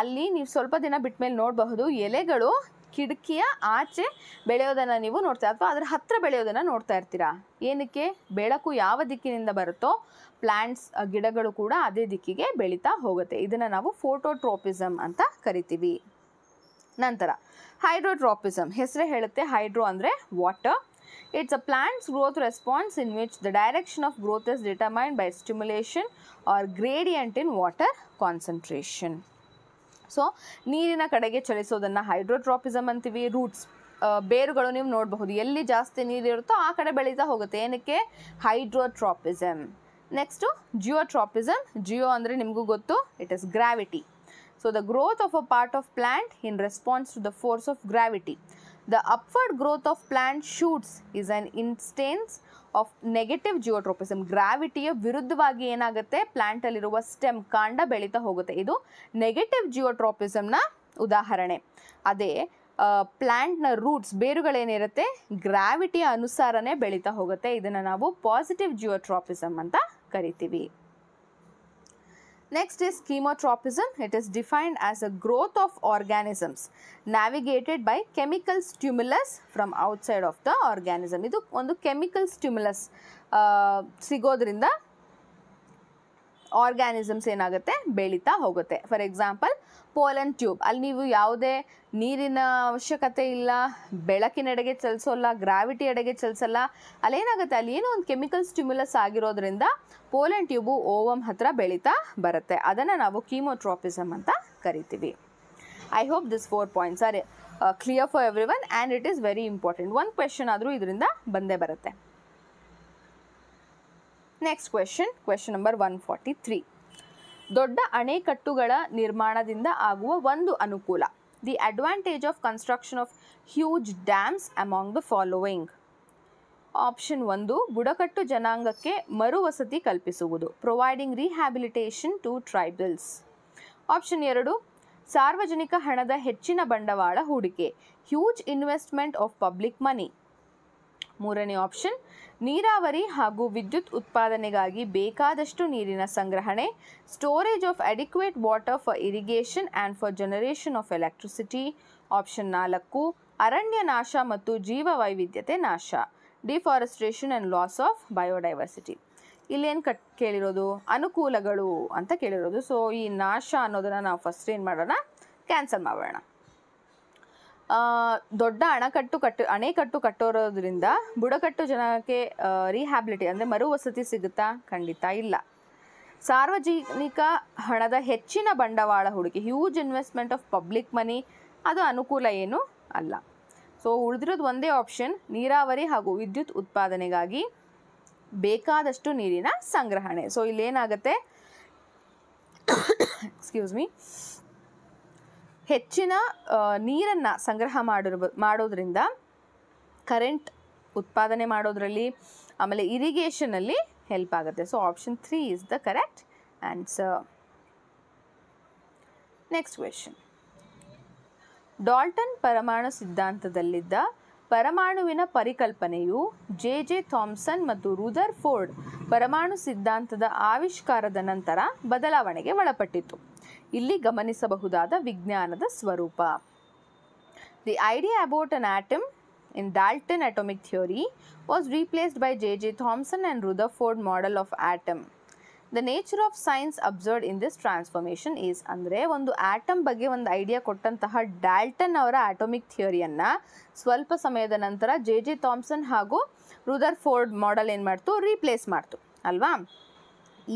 ಅಲ್ಲಿ ನೀವು ಸ್ವಲ್ಪ ದಿನ ಬಿಟ್ಟ ಮೇಲೆ ನೋಡಬಹುದು ಎಲೆಗಳು ಕಿಡಕಿಯ ಆಚೆ ಬೆಳೆಯೋದನ್ನು ನೀವು ನೋಡ್ತಾ ಅಥವಾ ಅದರ ಹತ್ತಿರ ಬೆಳೆಯೋದನ್ನು ನೋಡ್ತಾ ಇರ್ತೀರಾ ಏನಕ್ಕೆ ಬೆಳಕು ಯಾವ ದಿಕ್ಕಿನಿಂದ ಬರುತ್ತೋ ಪ್ಲ್ಯಾಂಟ್ಸ್ ಗಿಡಗಳು ಕೂಡ ಅದೇ ದಿಕ್ಕಿಗೆ ಬೆಳೀತಾ ಹೋಗುತ್ತೆ ಇದನ್ನು ನಾವು ಫೋಟೋಟ್ರೋಪಿಸಮ್ ಅಂತ ಕರಿತೀವಿ ನಂತರ ಹೈಡ್ರೋಟ್ರೋಪಿಸಮ್ ಹೆಸರೇ ಹೇಳುತ್ತೆ ಹೈಡ್ರೋ ಅಂದರೆ water it's a plants growth response in which the direction of growth is determined by stimulation or gradient in water concentration so ನೀರಿನ ಕಡೆಗೆ ಚಲಿಸೋದನ್ನು ಹೈಡ್ರೋಟ್ರಾಪಿಸಮ್ ಅಂತೀವಿ ರೂಟ್ಸ್ ಬೇರುಗಳು ನೀವು ನೋಡಬಹುದು ಎಲ್ಲಿ ಜಾಸ್ತಿ ನೀರಿರುತ್ತೋ ಆ ಕಡೆ ಬೆಳೀತಾ ಹೋಗುತ್ತೆ ಏನಕ್ಕೆ ಹೈಡ್ರೋಟ್ರಾಪಿಸಮ್ ನೆಕ್ಸ್ಟು ಜಿಯೋಟ್ರಾಪಿಸಮ್ ಜಿಯೋ ಅಂದರೆ ನಿಮಗೂ ಗೊತ್ತು it is gravity so the growth of a part of plant in response to the force of gravity the upward growth of plant shoots is an instance of negative geotropism ಗ್ರಾವಿಟಿಯ ವಿರುದ್ಧವಾಗಿ ಏನಾಗುತ್ತೆ ಪ್ಲ್ಯಾಂಟಲ್ಲಿರುವ ಸ್ಟೆಮ್ ಕಾಂಡ ಬೆಳೀತಾ ಹೋಗುತ್ತೆ ಇದು ನೆಗೆಟಿವ್ ಜಿಯೋಟ್ರೋಪಿಸಮ್ನ ಉದಾಹರಣೆ ಅದೇ ಪ್ಲ್ಯಾಂಟ್ನ ರೂಟ್ಸ್ ಬೇರುಗಳೇನಿರುತ್ತೆ ಗ್ರಾವಿಟಿಯ ಅನುಸಾರನೇ ಬೆಳೀತಾ ಹೋಗುತ್ತೆ ಇದನ್ನು ನಾವು ಪಾಸಿಟಿವ್ ಜಿಯೋಟ್ರಾಪಿಸಮ್ ಅಂತ ಕರಿತೀವಿ Next is chemotropism. It is defined as a growth of organisms navigated by chemical stimulus from outside of the organism. ಇದು ಒಂದು chemical stimulus ಸಿಗೋದ್ರಿಂದ ಆರ್ಗ್ಯಾನಿಸಮ್ಸ್ ಏನಾಗುತ್ತೆ ಬೆಳೀತಾ ಹೋಗುತ್ತೆ ಫಾರ್ ಎಕ್ಸಾಂಪಲ್ ಪೋಲನ್ ಟ್ಯೂಬ್ ಅಲ್ಲಿ ನೀವು ಯಾವುದೇ ನೀರಿನ ಅವಶ್ಯಕತೆ ಇಲ್ಲ ಬೆಳಕಿನೆಡೆಗೆ ಚಲಿಸೋಲ್ಲ ಗ್ರಾವಿಟಿ ಎಡೆಗೆ ಚಲಿಸಲ್ಲ ಅಲ್ಲೇನಾಗುತ್ತೆ ಅಲ್ಲಿ ಏನೋ ಒಂದು ಕೆಮಿಕಲ್ ಸ್ಟಿಮ್ಯುಲಸ್ ಆಗಿರೋದ್ರಿಂದ ಪೋಲನ್ ಟ್ಯೂಬು ಓವಮ್ ಹತ್ರ ಬೆಳೀತಾ ಬರುತ್ತೆ ಅದನ್ನು ನಾವು ಕೀಮೋಟ್ರಾಪಿಸಮ್ ಅಂತ ಕರಿತೀವಿ I hope this four points are clear for every one and it is very important ಒಂದು ಕ್ವೆಶನ್ ಆದರೂ ಇದರಿಂದ ಬಂದೇ ಬರುತ್ತೆ next question question number one forty three ದೊಡ್ಡ ಅಣೆಕಟ್ಟುಗಳ ನಿರ್ಮಾಣದಿಂದ ಆಗುವ ಒಂದು ಅನುಕೂಲ the advantage of construction of huge dams among the following option ಒಂದು ಬುಡಕಟ್ಟು ಜನಾಂಗಕ್ಕೆ ಮರುವಸತಿ ಕಲ್ಪಿಸುವುದು providing rehabilitation to tribals option ಎರಡು ಸಾರ್ವಜನಿಕ ಹಣದ ಹೆಚ್ಚಿನ ಬಂಡವಾಳ ಹೂಡಿಕೆ huge investment of public money ಮೂರನೇ ಆಪ್ಷನ್ ನೀರಾವರಿ ಹಾಗೂ ವಿದ್ಯುತ್ ಉತ್ಪಾದನೆಗಾಗಿ ಬೇಕಾದಷ್ಟು ನೀರಿನ ಸಂಗ್ರಹಣೆ storage of adequate water for irrigation and for generation of electricity option ನಾಲ್ಕು ಅರಣ್ಯ ನಾಶ ಮತ್ತು ಜೀವ ವೈವಿಧ್ಯತೆ ನಾಶ deforestation and loss of biodiversity ಇಲ್ಲೇನು ಕಟ್ ಕೇಳಿರೋದು ಅನುಕೂಲಗಳು ಅಂತ ಕೇಳಿರೋದು ಸೊ ಈ ನಾಶ ಅನ್ನೋದನ್ನು ನಾವು ಫಸ್ಟ್ ಏನು ಮಾಡೋಣ ಕ್ಯಾನ್ಸಲ್ ಮಾಡೋಣ ದೊಡ್ಡ ಅಣಕಟ್ಟು ಕಟ್ಟು ಅಣೆಕಟ್ಟು ಕಟ್ಟೋರೋದ್ರಿಂದ ಬುಡಕಟ್ಟು ಜನಕ್ಕೆ ರಿಹ್ಯಾಬಿಲಿಟಿ ಅಂದರೆ ವಸತಿ ಸಿಗುತ್ತಾ ಖಂಡಿತ ಇಲ್ಲ ಸಾರ್ವಜನಿಕ ಹಣದ ಹೆಚ್ಚಿನ ಬಂಡವಾಳ ಹೂಡಿಕೆ huge investment of public money ಅದು ಅನುಕೂಲ ಏನು ಅಲ್ಲ ಸೊ ಉಳಿದಿರೋದು ಒಂದೇ ಆಪ್ಷನ್ ನೀರಾವರಿ ಹಾಗೂ ವಿದ್ಯುತ್ ಉತ್ಪಾದನೆಗಾಗಿ ಬೇಕಾದಷ್ಟು ನೀರಿನ ಸಂಗ್ರಹಣೆ ಸೊ ಇಲ್ಲೇನಾಗತ್ತೆ ಎಕ್ಸ್ಕ್ಯೂಸ್ ಮೀ ಹೆಚ್ಚಿನ ನೀರನ್ನು ಸಂಗ್ರಹ ಮಾಡಿರ್ಬ ಮಾಡೋದ್ರಿಂದ ಕರೆಂಟ್ ಉತ್ಪಾದನೆ ಮಾಡೋದರಲ್ಲಿ ಆಮೇಲೆ ಇರಿಗೇಷನಲ್ಲಿ ಹೆಲ್ಪ್ ಆಗುತ್ತೆ so option three is the correct answer next question Dalton ಪರಮಾಣು ಸಿದ್ಧಾಂತದಲ್ಲಿದ್ದ ಪರಮಾಣುವಿನ ಪರಿಕಲ್ಪನೆಯು ಜೆ ಜೆ ಥಾಮ್ಸನ್ ಮತ್ತು ರುದರ್ ಫೋರ್ಡ್ ಪರಮಾಣು ಸಿದ್ಧಾಂತದ ಆವಿಷ್ಕಾರದ ನಂತರ ಬದಲಾವಣೆಗೆ ಒಳಪಟ್ಟಿತು ಇಲ್ಲಿ ಗಮನಿಸಬಹುದಾದ ವಿಜ್ಞಾನದ ಸ್ವರೂಪ the idea about an atom atomic theory was replaced by J J Thomson and Rutherford model of atom the nature of science observed in this transformation is ಅಂದರೆ ಒಂದು ಆಟಮ್ ಬಗ್ಗೆ ಒಂದು ಐಡಿಯಾ ಕೊಟ್ಟಂತಹ ಡಾಲ್ಟನ್ ಅವರ ಆಟೋಮಿಕ್ ಥಿಯೋರಿಯನ್ನು ಸ್ವಲ್ಪ ಸಮಯದ ನಂತರ ಜೆ ಜೆ ಥಾಮ್ಸನ್ ಹಾಗೂ ರುದರ್ ಫೋರ್ಡ್ ಮಾಡೆಲ್ ಏನು ಮಾಡ್ತು ರೀಪ್ಲೇಸ್ ಮಾಡ್ತು ಅಲ್ವಾ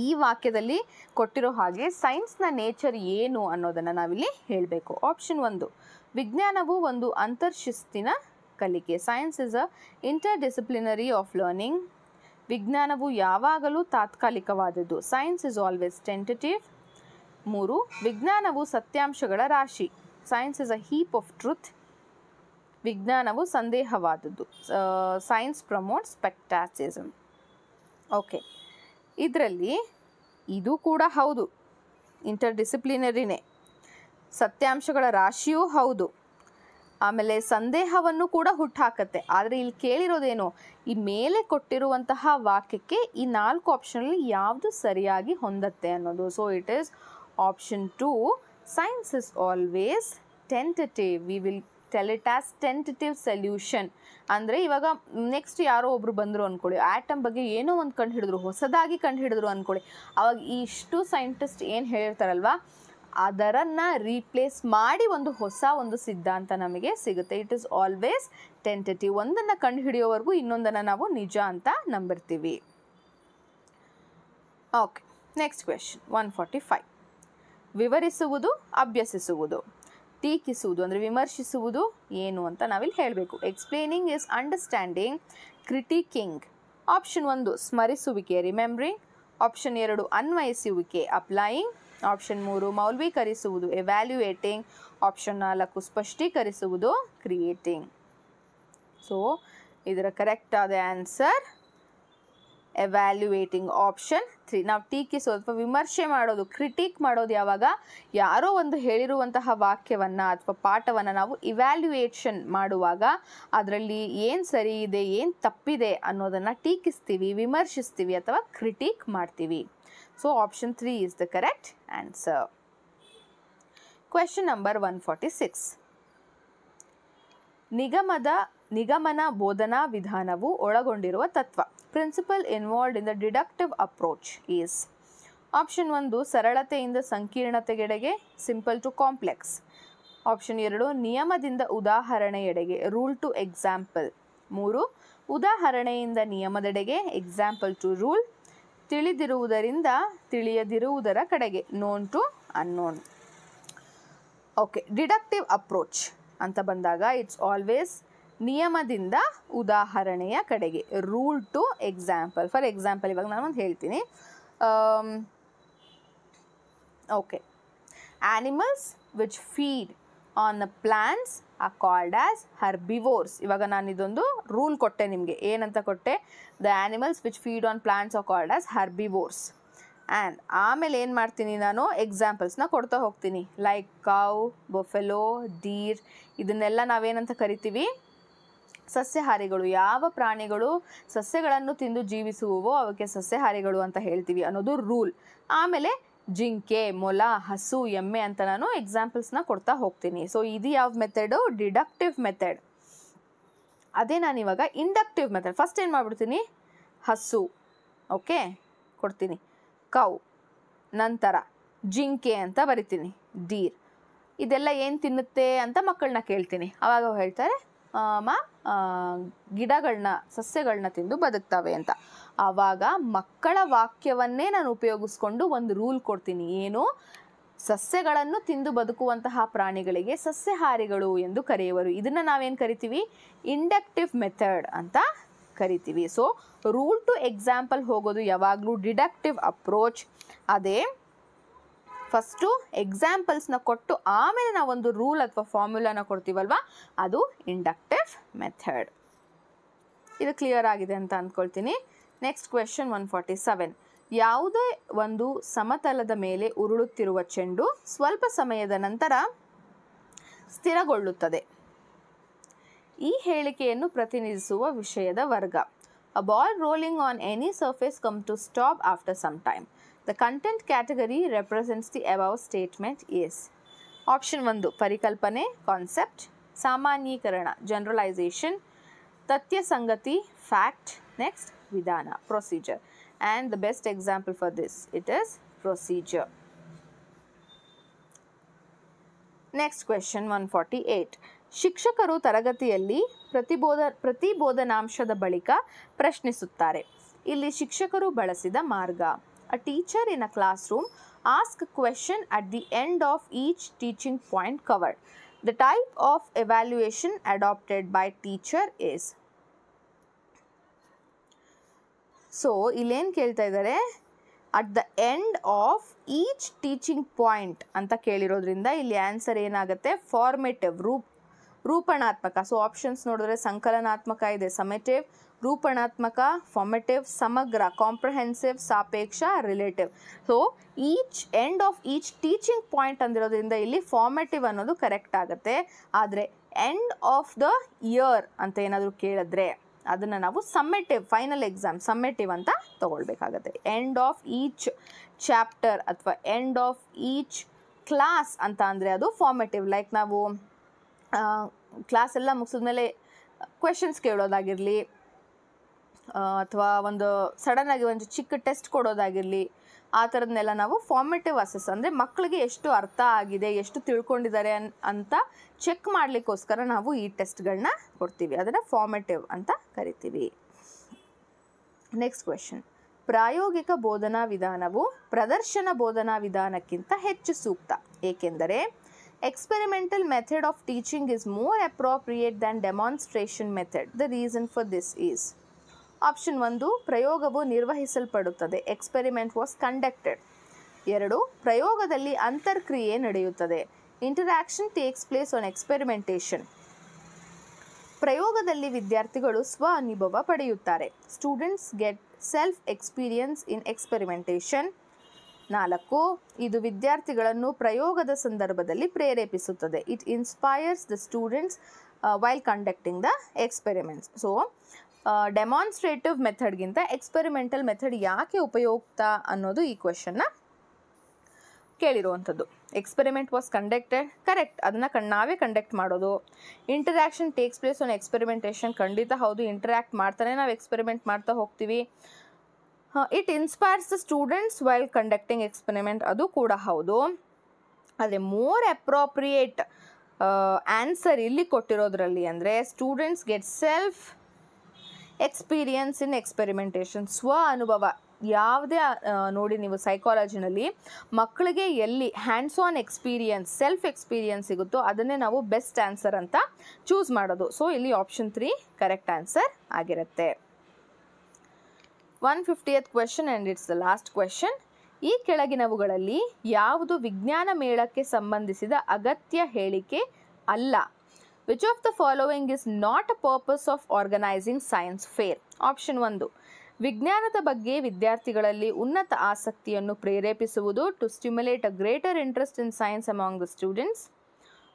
ಈ ವಾಕ್ಯದಲ್ಲಿ ಕೊಟ್ಟಿರೋ ಹಾಗೆ ಸೈನ್ಸ್ನ ನೇಚರ್ ಏನು ಅನ್ನೋದನ್ನು ನಾವಿಲ್ಲಿ ಹೇಳಬೇಕು ಆಪ್ಷನ್ ಒಂದು ವಿಜ್ಞಾನವು ಒಂದು ಅಂತರ್ಶಿಸ್ತಿನ ಕಲಿಕೆ science is a interdisciplinary of learning ವಿಜ್ಞಾನವು ಯಾವಾಗಲೂ ತಾತ್ಕಾಲಿಕವಾದದ್ದು ಸೈನ್ಸ್ ಇಸ್ ಆಲ್ವೇಸ್ ಟೆಂಟೇಟಿವ್ ಮೂರು ವಿಜ್ಞಾನವು ಸತ್ಯಾಂಶಗಳ ರಾಶಿ science is a heap of truth ವಿಜ್ಞಾನವು ಸಂದೇಹವಾದದ್ದು ಸೈನ್ಸ್ ಪ್ರಮೋಟ್ ಸ್ಪೆಕ್ಟಾಸಿಸಮ್ ಓಕೆ ಇದರಲ್ಲಿ ಇದು ಕೂಡ ಹೌದು ಇಂಟರ್ ಡಿಸಿಪ್ಲಿನರಿನೇ ಸತ್ಯಾಂಶಗಳ ರಾಶಿಯೂ ಹೌದು ಆಮೇಲೆ ಸಂದೇಹವನ್ನು ಕೂಡ ಹುಟ್ಟಾಕತ್ತೆ ಆದರೆ ಇಲ್ಲಿ ಕೇಳಿರೋದೇನು ಈ ಮೇಲೆ ಕೊಟ್ಟಿರುವಂತಹ ವಾಕ್ಯಕ್ಕೆ ಈ ನಾಲ್ಕು ಆಪ್ಷನಲ್ಲಿ ಯಾವುದು ಸರಿಯಾಗಿ ಹೊಂದತ್ತೆ ಅನ್ನೋದು so it is option two science is always tentative we will tell it as solution ಅಂದರೆ ಇವಾಗ ನೆಕ್ಸ್ಟ್ ಯಾರೋ ಒಬ್ರು ಬಂದರು ಅಂದ್ಕೊಳ್ಳಿ ಆಟಮ್ ಬಗ್ಗೆ ಏನೋ ಒಂದು ಕಂಡು ಹಿಡಿದ್ರು ಹೊಸದಾಗಿ ಕಂಡು ಹಿಡಿದ್ರು ಅಂದ್ಕೊಳ್ಳಿ ಅವಾಗ ಇಷ್ಟು ಸೈಂಟಿಸ್ಟ್ ಏನು ಹೇಳಿರ್ತಾರಲ್ವ ಅದರನ್ನು ರೀಪ್ಲೇಸ್ ಮಾಡಿ ಒಂದು ಹೊಸ ಒಂದು ಸಿದ್ಧಾಂತ ನಮಗೆ ಸಿಗುತ್ತೆ ಇಟ್ ಈಸ್ ಆಲ್ವೇಸ್ ಟೆಂಟೆಟಿವ್ ಒಂದನ್ನು ಕಂಡು ಹಿಡಿಯೋವರೆಗೂ ಇನ್ನೊಂದನ್ನು ನಾವು ನಿಜ ಅಂತ ನಂಬಿರ್ತೀವಿ okay next question one forty five ವಿವರಿಸುವುದು ಅಭ್ಯಸಿಸುವುದು ಟೀಕಿಸುವುದು ಅಂದರೆ ವಿಮರ್ಶಿಸುವುದು ಏನು ಅಂತ ನಾವಿಲ್ಲಿ ಹೇಳಬೇಕು explaining is understanding critiquing option ಒಂದು ಸ್ಮರಿಸುವಿಕೆ ರಿಮೆಂಬ್ರಿಂಗ್ ಆಪ್ಷನ್ ಎರಡು ಅನ್ವಯಿಸುವಿಕೆ ಅಪ್ಲೈಯಿಂಗ್ ಆಪ್ಷನ್ ಮೂರು ಮೌಲ್ವೀಕರಿಸುವುದು ಎವ್ಯಾಲ್ಯೂಯೇಟಿಂಗ್ ಆಪ್ಷನ್ ನಾಲ್ಕು ಸ್ಪಷ್ಟೀಕರಿಸುವುದು ಕ್ರಿಯೇಟಿಂಗ್ ಸೊ ಇದರ ಕರೆಕ್ಟ್ ಆದ ಆನ್ಸರ್ ಎವ್ಯಾಲ್ಯೂಯೇಟಿಂಗ್ ಆಪ್ಷನ್ ತ್ರೀ ನಾವು ಟೀಕಿಸೋದು ಅಥವಾ ವಿಮರ್ಶೆ ಮಾಡೋದು ಕ್ರಿಟಿಕ್ ಮಾಡೋದು ಯಾವಾಗ ಯಾರೋ ಒಂದು ಹೇಳಿರುವಂತಹ ವಾಕ್ಯವನ್ನು ಅಥವಾ ಪಾಠವನ್ನು ನಾವು ಇವ್ಯಾಲ್ಯುಯೇಷನ್ ಮಾಡುವಾಗ ಅದರಲ್ಲಿ ಏನು ಸರಿ ಇದೆ ಏನು ತಪ್ಪಿದೆ ಅನ್ನೋದನ್ನು ಟೀಕಿಸ್ತೀವಿ ವಿಮರ್ಶಿಸ್ತೀವಿ ಅಥವಾ ಕ್ರಿಟಿಕ್ ಮಾಡ್ತೀವಿ so option three is the correct answer question number one forty six ನಿಗಮದ ನಿಗಮನ ಬೋಧನಾ ವಿಧಾನವು ಒಳಗೊಂಡಿರುವ ತತ್ವ principle involved in the deductive approach is option ಒಂದು ಸರಳತೆಯಿಂದ ಸಂಕೀರ್ಣತೆಗೆಡೆಗೆ ಸಿಂಪಲ್ ಟು ಕಾಂಪ್ಲೆಕ್ಸ್ ಆಪ್ಷನ್ ಎರಡು ನಿಯಮದಿಂದ ಉದಾಹರಣೆಯೆಡೆಗೆ ರೂಲ್ ಟು ಎಕ್ಸಾಂಪಲ್ ಮೂರು ಉದಾಹರಣೆಯಿಂದ ನಿಯಮದೆಡೆಗೆ ಎಕ್ಸಾಂಪಲ್ ಟು ರೂಲ್ ತಿಳಿದಿರುವುದರಿಂದ ತಿಳಿಯದಿರುವುದರ ಕಡೆಗೆ known to unknown okay deductive approach ಅಂತ ಬಂದಾಗ ಇಟ್ಸ್ ಆಲ್ವೇಸ್ ನಿಯಮದಿಂದ ಉದಾಹರಣೆಯ ಕಡೆಗೆ rule to example for example ಇವಾಗ ನಾನು ಒಂದು ಹೇಳ್ತೀನಿ okay animals which feed on the plants are called as herbivores ಇವಾಗ ನಾನು ಇದೊಂದು ರೂಲ್ ಕೊಟ್ಟೆ ನಿಮಗೆ ಏನಂತ ಕೊಟ್ಟೆ the animals which feed on plants are called as herbivores and ಆಮೇಲೆ ಏನು ಮಾಡ್ತೀನಿ ನಾನು ಎಕ್ಸಾಂಪಲ್ಸ್ನ ಕೊಡ್ತಾ ಹೋಗ್ತೀನಿ ಲೈಕ್ ಕೌ ಬೊಫೆಲೋ ಡೀರ್ ಇದನ್ನೆಲ್ಲ ನಾವೇನಂತ ಕರಿತೀವಿ ಸಸ್ಯಹಾರಿಗಳು ಯಾವ ಪ್ರಾಣಿಗಳು ಸಸ್ಯಗಳನ್ನು ತಿಂದು ಜೀವಿಸುವವೋ ಅವಕ್ಕೆ ಸಸ್ಯಹಾರಿಗಳು ಅಂತ ಹೇಳ್ತೀವಿ ಅನ್ನೋದು ರೂಲ್ ಆಮೇಲೆ ಜಿಂಕೆ ಮೊಲ ಹಸು ಎಮ್ಮೆ ಅಂತ ನಾನು ಎಕ್ಸಾಂಪಲ್ಸ್ನ ಕೊಡ್ತಾ ಹೋಗ್ತೀನಿ ಸೊ ಇದು ಯಾವ ಮೆಥಡು ಡಿಡಕ್ಟಿವ್ ಮೆಥಡ್ ಅದೇ ನಾನು ಇವಾಗ ಇಂಡಕ್ಟಿವ್ ಮೆಥಡ್ ಫಸ್ಟ್ ಏನು ಮಾಡಿಬಿಡ್ತೀನಿ ಹಸು ಓಕೆ ಕೊಡ್ತೀನಿ ಕೌ ನಂತರ ಜಿಂಕೆ ಅಂತ ಬರಿತೀನಿ ಡೀರ್ ಇದೆಲ್ಲ ಏನು ತಿನ್ನುತ್ತೆ ಅಂತ ಮಕ್ಕಳನ್ನ ಕೇಳ್ತೀನಿ ಅವಾಗ ಹೇಳ್ತಾರೆ ಗಿಡಗಳನ್ನ ಸಸ್ಯಗಳನ್ನ ತಿಂದು ಬದುಕ್ತವೆ ಅಂತ ಆವಾಗ ಮಕ್ಕಳ ವಾಕ್ಯವನ್ನೇ ನಾನು ಉಪಯೋಗಿಸ್ಕೊಂಡು ಒಂದು ರೂಲ್ ಕೊಡ್ತೀನಿ ಏನು ಸಸ್ಯಗಳನ್ನು ತಿಂದು ಬದುಕುವಂತಹ ಪ್ರಾಣಿಗಳಿಗೆ ಸಸ್ಯಹಾರಿಗಳು ಎಂದು ಕರೆಯುವರು ಇದನ್ನು ನಾವೇನು ಕರಿತೀವಿ ಇಂಡಕ್ಟಿವ್ ಮೆಥಡ್ ಅಂತ ಕರಿತೀವಿ ಸೊ ರೂಲ್ ಟು ಎಕ್ಸಾಂಪಲ್ ಹೋಗೋದು ಯಾವಾಗಲೂ ಡಿಡಕ್ಟಿವ್ ಅಪ್ರೋಚ್ ಅದೇ ಫಸ್ಟು ಎಕ್ಸಾಂಪಲ್ಸ್ನ ಕೊಟ್ಟು ಆಮೇಲೆ ನಾವೊಂದು ರೂಲ್ ಅಥವಾ ಫಾರ್ಮುಲಾನ ಕೊಡ್ತೀವಲ್ವಾ ಅದು ಇಂಡಕ್ಟಿವ್ ಮೆಥಡ್ ಇದು ಕ್ಲಿಯರ್ ಆಗಿದೆ ಅಂತ ಅಂದ್ಕೊಳ್ತೀನಿ next question one forty seven ಯಾವುದೇ ಒಂದು ಸಮತಲದ ಮೇಲೆ ಉರುಳುತ್ತಿರುವ ಚೆಂಡು ಸ್ವಲ್ಪ ಸಮಯದ ನಂತರ ಸ್ಥಿರಗೊಳ್ಳುತ್ತದೆ ಈ ಹೇಳಿಕೆಯನ್ನು ಪ್ರತಿನಿಧಿಸುವ ವಿಷಯದ ವರ್ಗ a ball rolling on any surface come to stop after some time the content category represents the above statement is option ಒಂದು ಪರಿಕಲ್ಪನೆ ಕಾನ್ಸೆಪ್ಟ್ ಸಾಮಾನ್ಯೀಕರಣ ಜನರಲೈಸೇಷನ್ ತಥ್ಯ ಸಂಗತಿ ಫ್ಯಾಕ್ಟ್ ನೆಕ್ಸ್ಟ್ ವಿಧಾನ procedure and the best example for this it is procedure next question one forty eight ಶಿಕ್ಷಕರು ತರಗತಿಯಲ್ಲಿ ಪ್ರತಿಬೋಧ ಪ್ರತಿಬೋಧನಾಂಶದ ಬಳಿಕ ಪ್ರಶ್ನಿಸುತ್ತಾರೆ ಇಲ್ಲಿ ಶಿಕ್ಷಕರು ಬಳಸಿದ ಮಾರ್ಗ a teacher in a classroom ask a question at the end of each teaching point covered. The type of evaluation adopted by teacher is so elaine kelta idare at the end of each teaching point ಅಂತ ಕೇಳಿರೋದ್ರಿಂದ ಇಲ್ಲಿ ಆನ್ಸರ್ ಏನಾಗುತ್ತೆ formative, ರೂಪ್ ರೂಪಣಾತ್ಮಕ ಸೊ ಆಪ್ಷನ್ಸ್ ನೋಡಿದ್ರೆ ಸಂಕಲನಾತ್ಮಕ ಇದೆ ಸಮೇಟಿವ್ ರೂಪಣಾತ್ಮಕ ಫಾರ್ಮೆಟಿವ್ ಸಮಗ್ರ ಕಾಂಪ್ರಹೆನ್ಸಿವ್ ಸಾಪೇಕ್ಷ relative so each end of each teaching point ಅಂದಿರೋದ್ರಿಂದ ಇಲ್ಲಿ ಫಾರ್ಮೆಟಿವ್ ಅನ್ನೋದು ಕರೆಕ್ಟ್ ಆಗುತ್ತೆ ಆದರೆ ಎಂಡ್ ಆಫ್ ದ ಇಯರ್ ಅಂತ ಏನಾದರೂ ಕೇಳಿದ್ರೆ ಅದನ್ನು ನಾವು ಸಮ್ಮೆಟಿವ್ ಫೈನಲ್ ಎಕ್ಸಾಮ್ ಸಮ್ಮೆಟಿವ್ ಅಂತ ತೊಗೊಳ್ಬೇಕಾಗತ್ತೆ ಎಂಡ್ ಆಫ್ ಈಚ್ ಚಾಪ್ಟರ್ ಅಥವಾ ಎಂಡ್ ಆಫ್ ಈಚ್ ಕ್ಲಾಸ್ ಅಂತ ಅಂದರೆ ಅದು ಫಾರ್ಮೆಟಿವ್ ಲೈಕ್ ನಾವು ಕ್ಲಾಸ್ ಎಲ್ಲ ಮುಗಿಸಿದ್ಮೇಲೆ ಕ್ವೆಶನ್ಸ್ ಕೇಳೋದಾಗಿರಲಿ ಅಥವಾ ಒಂದು ಸಡನ್ ಆಗಿ ಒಂದು ಚಿಕ್ಕ ಟೆಸ್ಟ್ ಕೊಡೋದಾಗಿರಲಿ ಆ ಥರದನ್ನೆಲ್ಲ ನಾವು ಫಾರ್ಮೇಟಿವ್ ಅಸೆಸ್ ಅಂದರೆ ಮಕ್ಕಳಿಗೆ ಎಷ್ಟು ಅರ್ಥ ಆಗಿದೆ ಎಷ್ಟು ತಿಳ್ಕೊಂಡಿದ್ದಾರೆ ಅನ್ ಅಂತ ಚೆಕ್ ಮಾಡಲಿಕ್ಕೋಸ್ಕರ ನಾವು ಈ ಟೆಸ್ಟ್ಗಳನ್ನ ಕೊಡ್ತೀವಿ ಅದನ್ನು ಫಾರ್ಮೇಟಿವ್ ಅಂತ ಕರಿತೀವಿ ನೆಕ್ಸ್ಟ್ ಕ್ವೆಶನ್ ಪ್ರಾಯೋಗಿಕ ಬೋಧನಾ ವಿಧಾನವು ಪ್ರದರ್ಶನ ಬೋಧನಾ ವಿಧಾನಕ್ಕಿಂತ ಹೆಚ್ಚು ಸೂಕ್ತ ಏಕೆಂದರೆ experimental method of teaching is more appropriate than demonstration method the reason for this is option ಒಂದು ಪ್ರಯೋಗವು ನಿರ್ವಹಿಸಲ್ಪಡುತ್ತದೆ ಎಕ್ಸ್ಪೆರಿಮೆಂಟ್ ವಾಸ್ ಕಂಡಕ್ಟೆಡ್ ಎರಡು ಪ್ರಯೋಗದಲ್ಲಿ ಅಂತರ್ಕ್ರಿಯೆ ನಡೆಯುತ್ತದೆ interaction takes place on experimentation ಪ್ರಯೋಗದಲ್ಲಿ ವಿದ್ಯಾರ್ಥಿಗಳು ಸ್ವ ಅನುಭವ ಪಡೆಯುತ್ತಾರೆ students get self experience in experimentation ನಾಲ್ಕು ಇದು ವಿದ್ಯಾರ್ಥಿಗಳನ್ನು ಪ್ರಯೋಗದ ಸಂದರ್ಭದಲ್ಲಿ ಪ್ರೇರೇಪಿಸುತ್ತದೆ it inspires the students while conducting the experiments so demonstrative ಮೆಥಡ್ಗಿಂತ ಎಕ್ಸ್ಪೆರಿಮೆಂಟಲ್ ಮೆಥಡ್ ಯಾಕೆ ಉಪಯುಕ್ತ ಅನ್ನೋದು ಈ ಕ್ವೆಶನ್ನ ಕೇಳಿರುವಂಥದ್ದು ಎಕ್ಸ್ಪೆರಿಮೆಂಟ್ ವಾಸ್ ಕಂಡಕ್ಟೆಡ್ ಕರೆಕ್ಟ್ ಅದನ್ನು ಕಣ್ ನಾವೇ ಕಂಡಕ್ಟ್ ಮಾಡೋದು interaction takes place on experimentation ಖಂಡಿತ ಹೌದು ಇಂಟರ್ಯಾಕ್ಟ್ ಮಾಡ್ತಾನೆ ನಾವು ಎಕ್ಸ್ಪೆರಿಮೆಂಟ್ ಮಾಡ್ತಾ ಹೋಗ್ತೀವಿ it inspires the students while conducting experiment ಅದು ಕೂಡ ಹೌದು ಆದರೆ ಮೋರ್ ಅಪ್ರೋಪ್ರಿಯೇಟ್ ಆನ್ಸರ್ ಇಲ್ಲಿ ಕೊಟ್ಟಿರೋದ್ರಲ್ಲಿ ಅಂದರೆ students get self experience in experimentation ಸ್ವ ಅನುಭವ ಯಾವುದೇ ನೋಡಿ ನೀವು ಸೈಕಾಲಜಿನಲ್ಲಿ ಮಕ್ಕಳಿಗೆ ಎಲ್ಲಿ hands on experience self experience ಸಿಗುತ್ತೋ ಅದನ್ನೇ ನಾವು ಬೆಸ್ಟ್ ಆನ್ಸರ್ ಅಂತ ಚೂಸ್ ಮಾಡೋದು ಸೊ ಇಲ್ಲಿ ಆಪ್ಷನ್ ತ್ರೀ ಕರೆಕ್ಟ್ ಆನ್ಸರ್ ಆಗಿರುತ್ತೆ one fiftieth question and it's the last question ಈ ಕೆಳಗಿನವುಗಳಲ್ಲಿ ಯಾವುದು ವಿಜ್ಞಾನ ಮೇಳಕ್ಕೆ ಸಂಬಂಧಿಸಿದ ಅಗತ್ಯ ಹೇಳಿಕೆ ಅಲ್ಲ which of the following is not a purpose of organising science fair option ಒಂದು ವಿಜ್ಞಾನದ ಬಗ್ಗೆ ವಿದ್ಯಾರ್ಥಿಗಳಲ್ಲಿ ಉನ್ನತ ಆಸಕ್ತಿಯನ್ನು ಪ್ರೇರೇಪಿಸುವುದು to stimulate a greater interest in science among the students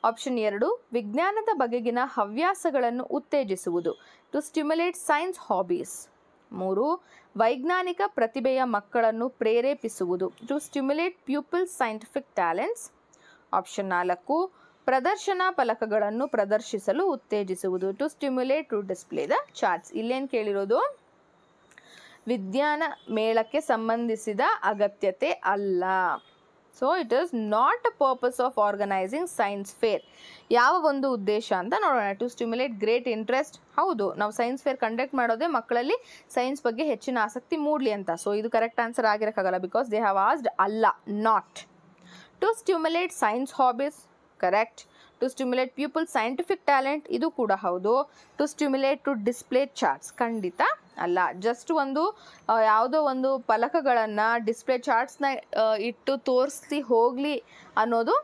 option ಎರಡು ವಿಜ್ಞಾನದ ಬಗೆಗಿನ ಹವ್ಯಾಸಗಳನ್ನು ಉತ್ತೇಜಿಸುವುದು ಟು ಸ್ಟಿಮ್ಯುಲೇಟ್ ಸೈನ್ಸ್ ಹಾಬೀಸ್ ಮೂರು ವೈಜ್ಞಾನಿಕ ಪ್ರತಿಭೆಯ ಮಕ್ಕಳನ್ನು ಪ್ರೇರೇಪಿಸುವುದು to stimulate pupil scientific talents option ನಾಲ್ಕು ಪ್ರದರ್ಶನ ಫಲಕಗಳನ್ನು ಪ್ರದರ್ಶಿಸಲು ಉತ್ತೇಜಿಸುವುದು to stimulate to display the charts ಇಲ್ಲೇನು ಕೇಳಿರೋದು ವಿಜ್ಞಾನ ಮೇಳಕ್ಕೆ ಸಂಬಂಧಿಸಿದ ಅಗತ್ಯತೆ ಅಲ್ಲ so it is not a purpose of organising science fair ಯಾವ ಒಂದು ಉದ್ದೇಶ ಅಂತ ನೋಡೋಣ ಟು ಸ್ಟಿಮ್ಯುಲೇಟ್ ಗ್ರೇಟ್ ಇಂಟ್ರೆಸ್ಟ್ ಹೌದು ನಾವು ಸೈನ್ಸ್ ಫೇರ್ ಕಂಡಕ್ಟ್ ಮಾಡೋದೇ ಮಕ್ಕಳಲ್ಲಿ ಸೈನ್ಸ್ ಬಗ್ಗೆ ಹೆಚ್ಚಿನ ಆಸಕ್ತಿ ಮೂಡಲಿ ಅಂತ ಸೊ ಇದು ಕರೆಕ್ಟ್ ಆನ್ಸರ್ ಆಗಿರೋಕ್ಕಾಗಲ್ಲ ಬಿಕಾಸ್ ದೇ ಹ್ಯಾವ್ ಆಸ್ಡ್ ಅಲ್ಲ not to stimulate science hobbies correct to stimulate people scientific talent ಇದು ಕೂಡ ಹೌದು to stimulate to display charts ಖಂಡಿತ ಅಲ್ಲ ಜಸ್ಟ್ ಒಂದು ಯಾವುದೋ ಒಂದು ಫಲಕಗಳನ್ನು ಡಿಸ್ಪ್ಲೇ ಚಾರ್ಟ್ಸ್ನ ಇಟ್ಟು ತೋರಿಸಿ ಹೋಗಲಿ ಅನ್ನೋದು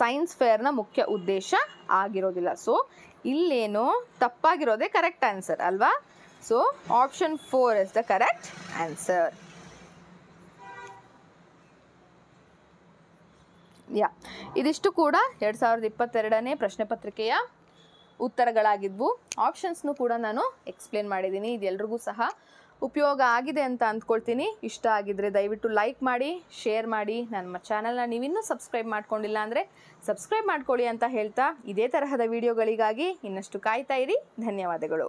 ಸೈನ್ಸ್ ಫೇರ್ನ ಮುಖ್ಯ ಉದ್ದೇಶ ಆಗಿರೋದಿಲ್ಲ ಸೊ ಇಲ್ಲೇನು ತಪ್ಪಾಗಿರೋದೇ ಕರೆಕ್ಟ್ ಆನ್ಸರ್ ಅಲ್ವಾ so option four is the correct answer ಯಾ ಇದಿಷ್ಟು ಕೂಡ ಎರಡು ಸಾವಿರದ ಇಪ್ಪತ್ತೆರಡನೇ ಪ್ರಶ್ನೆ ಪತ್ರಿಕೆಯ ಉತ್ತರಗಳಾಗಿದ್ವು ಆಪ್ಷನ್ಸ್ನು ಕೂಡ ನಾನು ಎಕ್ಸ್ಪ್ಲೇನ್ ಮಾಡಿದ್ದೀನಿ ಇದೆಲ್ಲರಿಗೂ ಸಹ ಉಪಯೋಗ ಆಗಿದೆ ಅಂತ ಅಂದ್ಕೊಳ್ತೀನಿ ಇಷ್ಟ ಆಗಿದ್ರೆ ದಯವಿಟ್ಟು ಲೈಕ್ ಮಾಡಿ ಶೇರ್ ಮಾಡಿ ನನ್ನ ಚಾನಲ್ನ ನೀವಿನ್ನೂ ಸಬ್ಸ್ಕ್ರೈಬ್ ಮಾಡ್ಕೊಂಡಿಲ್ಲ ಅಂದರೆ ಸಬ್ಸ್ಕ್ರೈಬ್ ಮಾಡ್ಕೊಳ್ಳಿ ಅಂತ ಹೇಳ್ತಾ ಇದೇ ತರಹದ ವಿಡಿಯೋಗಳಿಗಾಗಿ ಇನ್ನಷ್ಟು ಕಾಯ್ತಾ ಇರಿ ಧನ್ಯವಾದಗಳು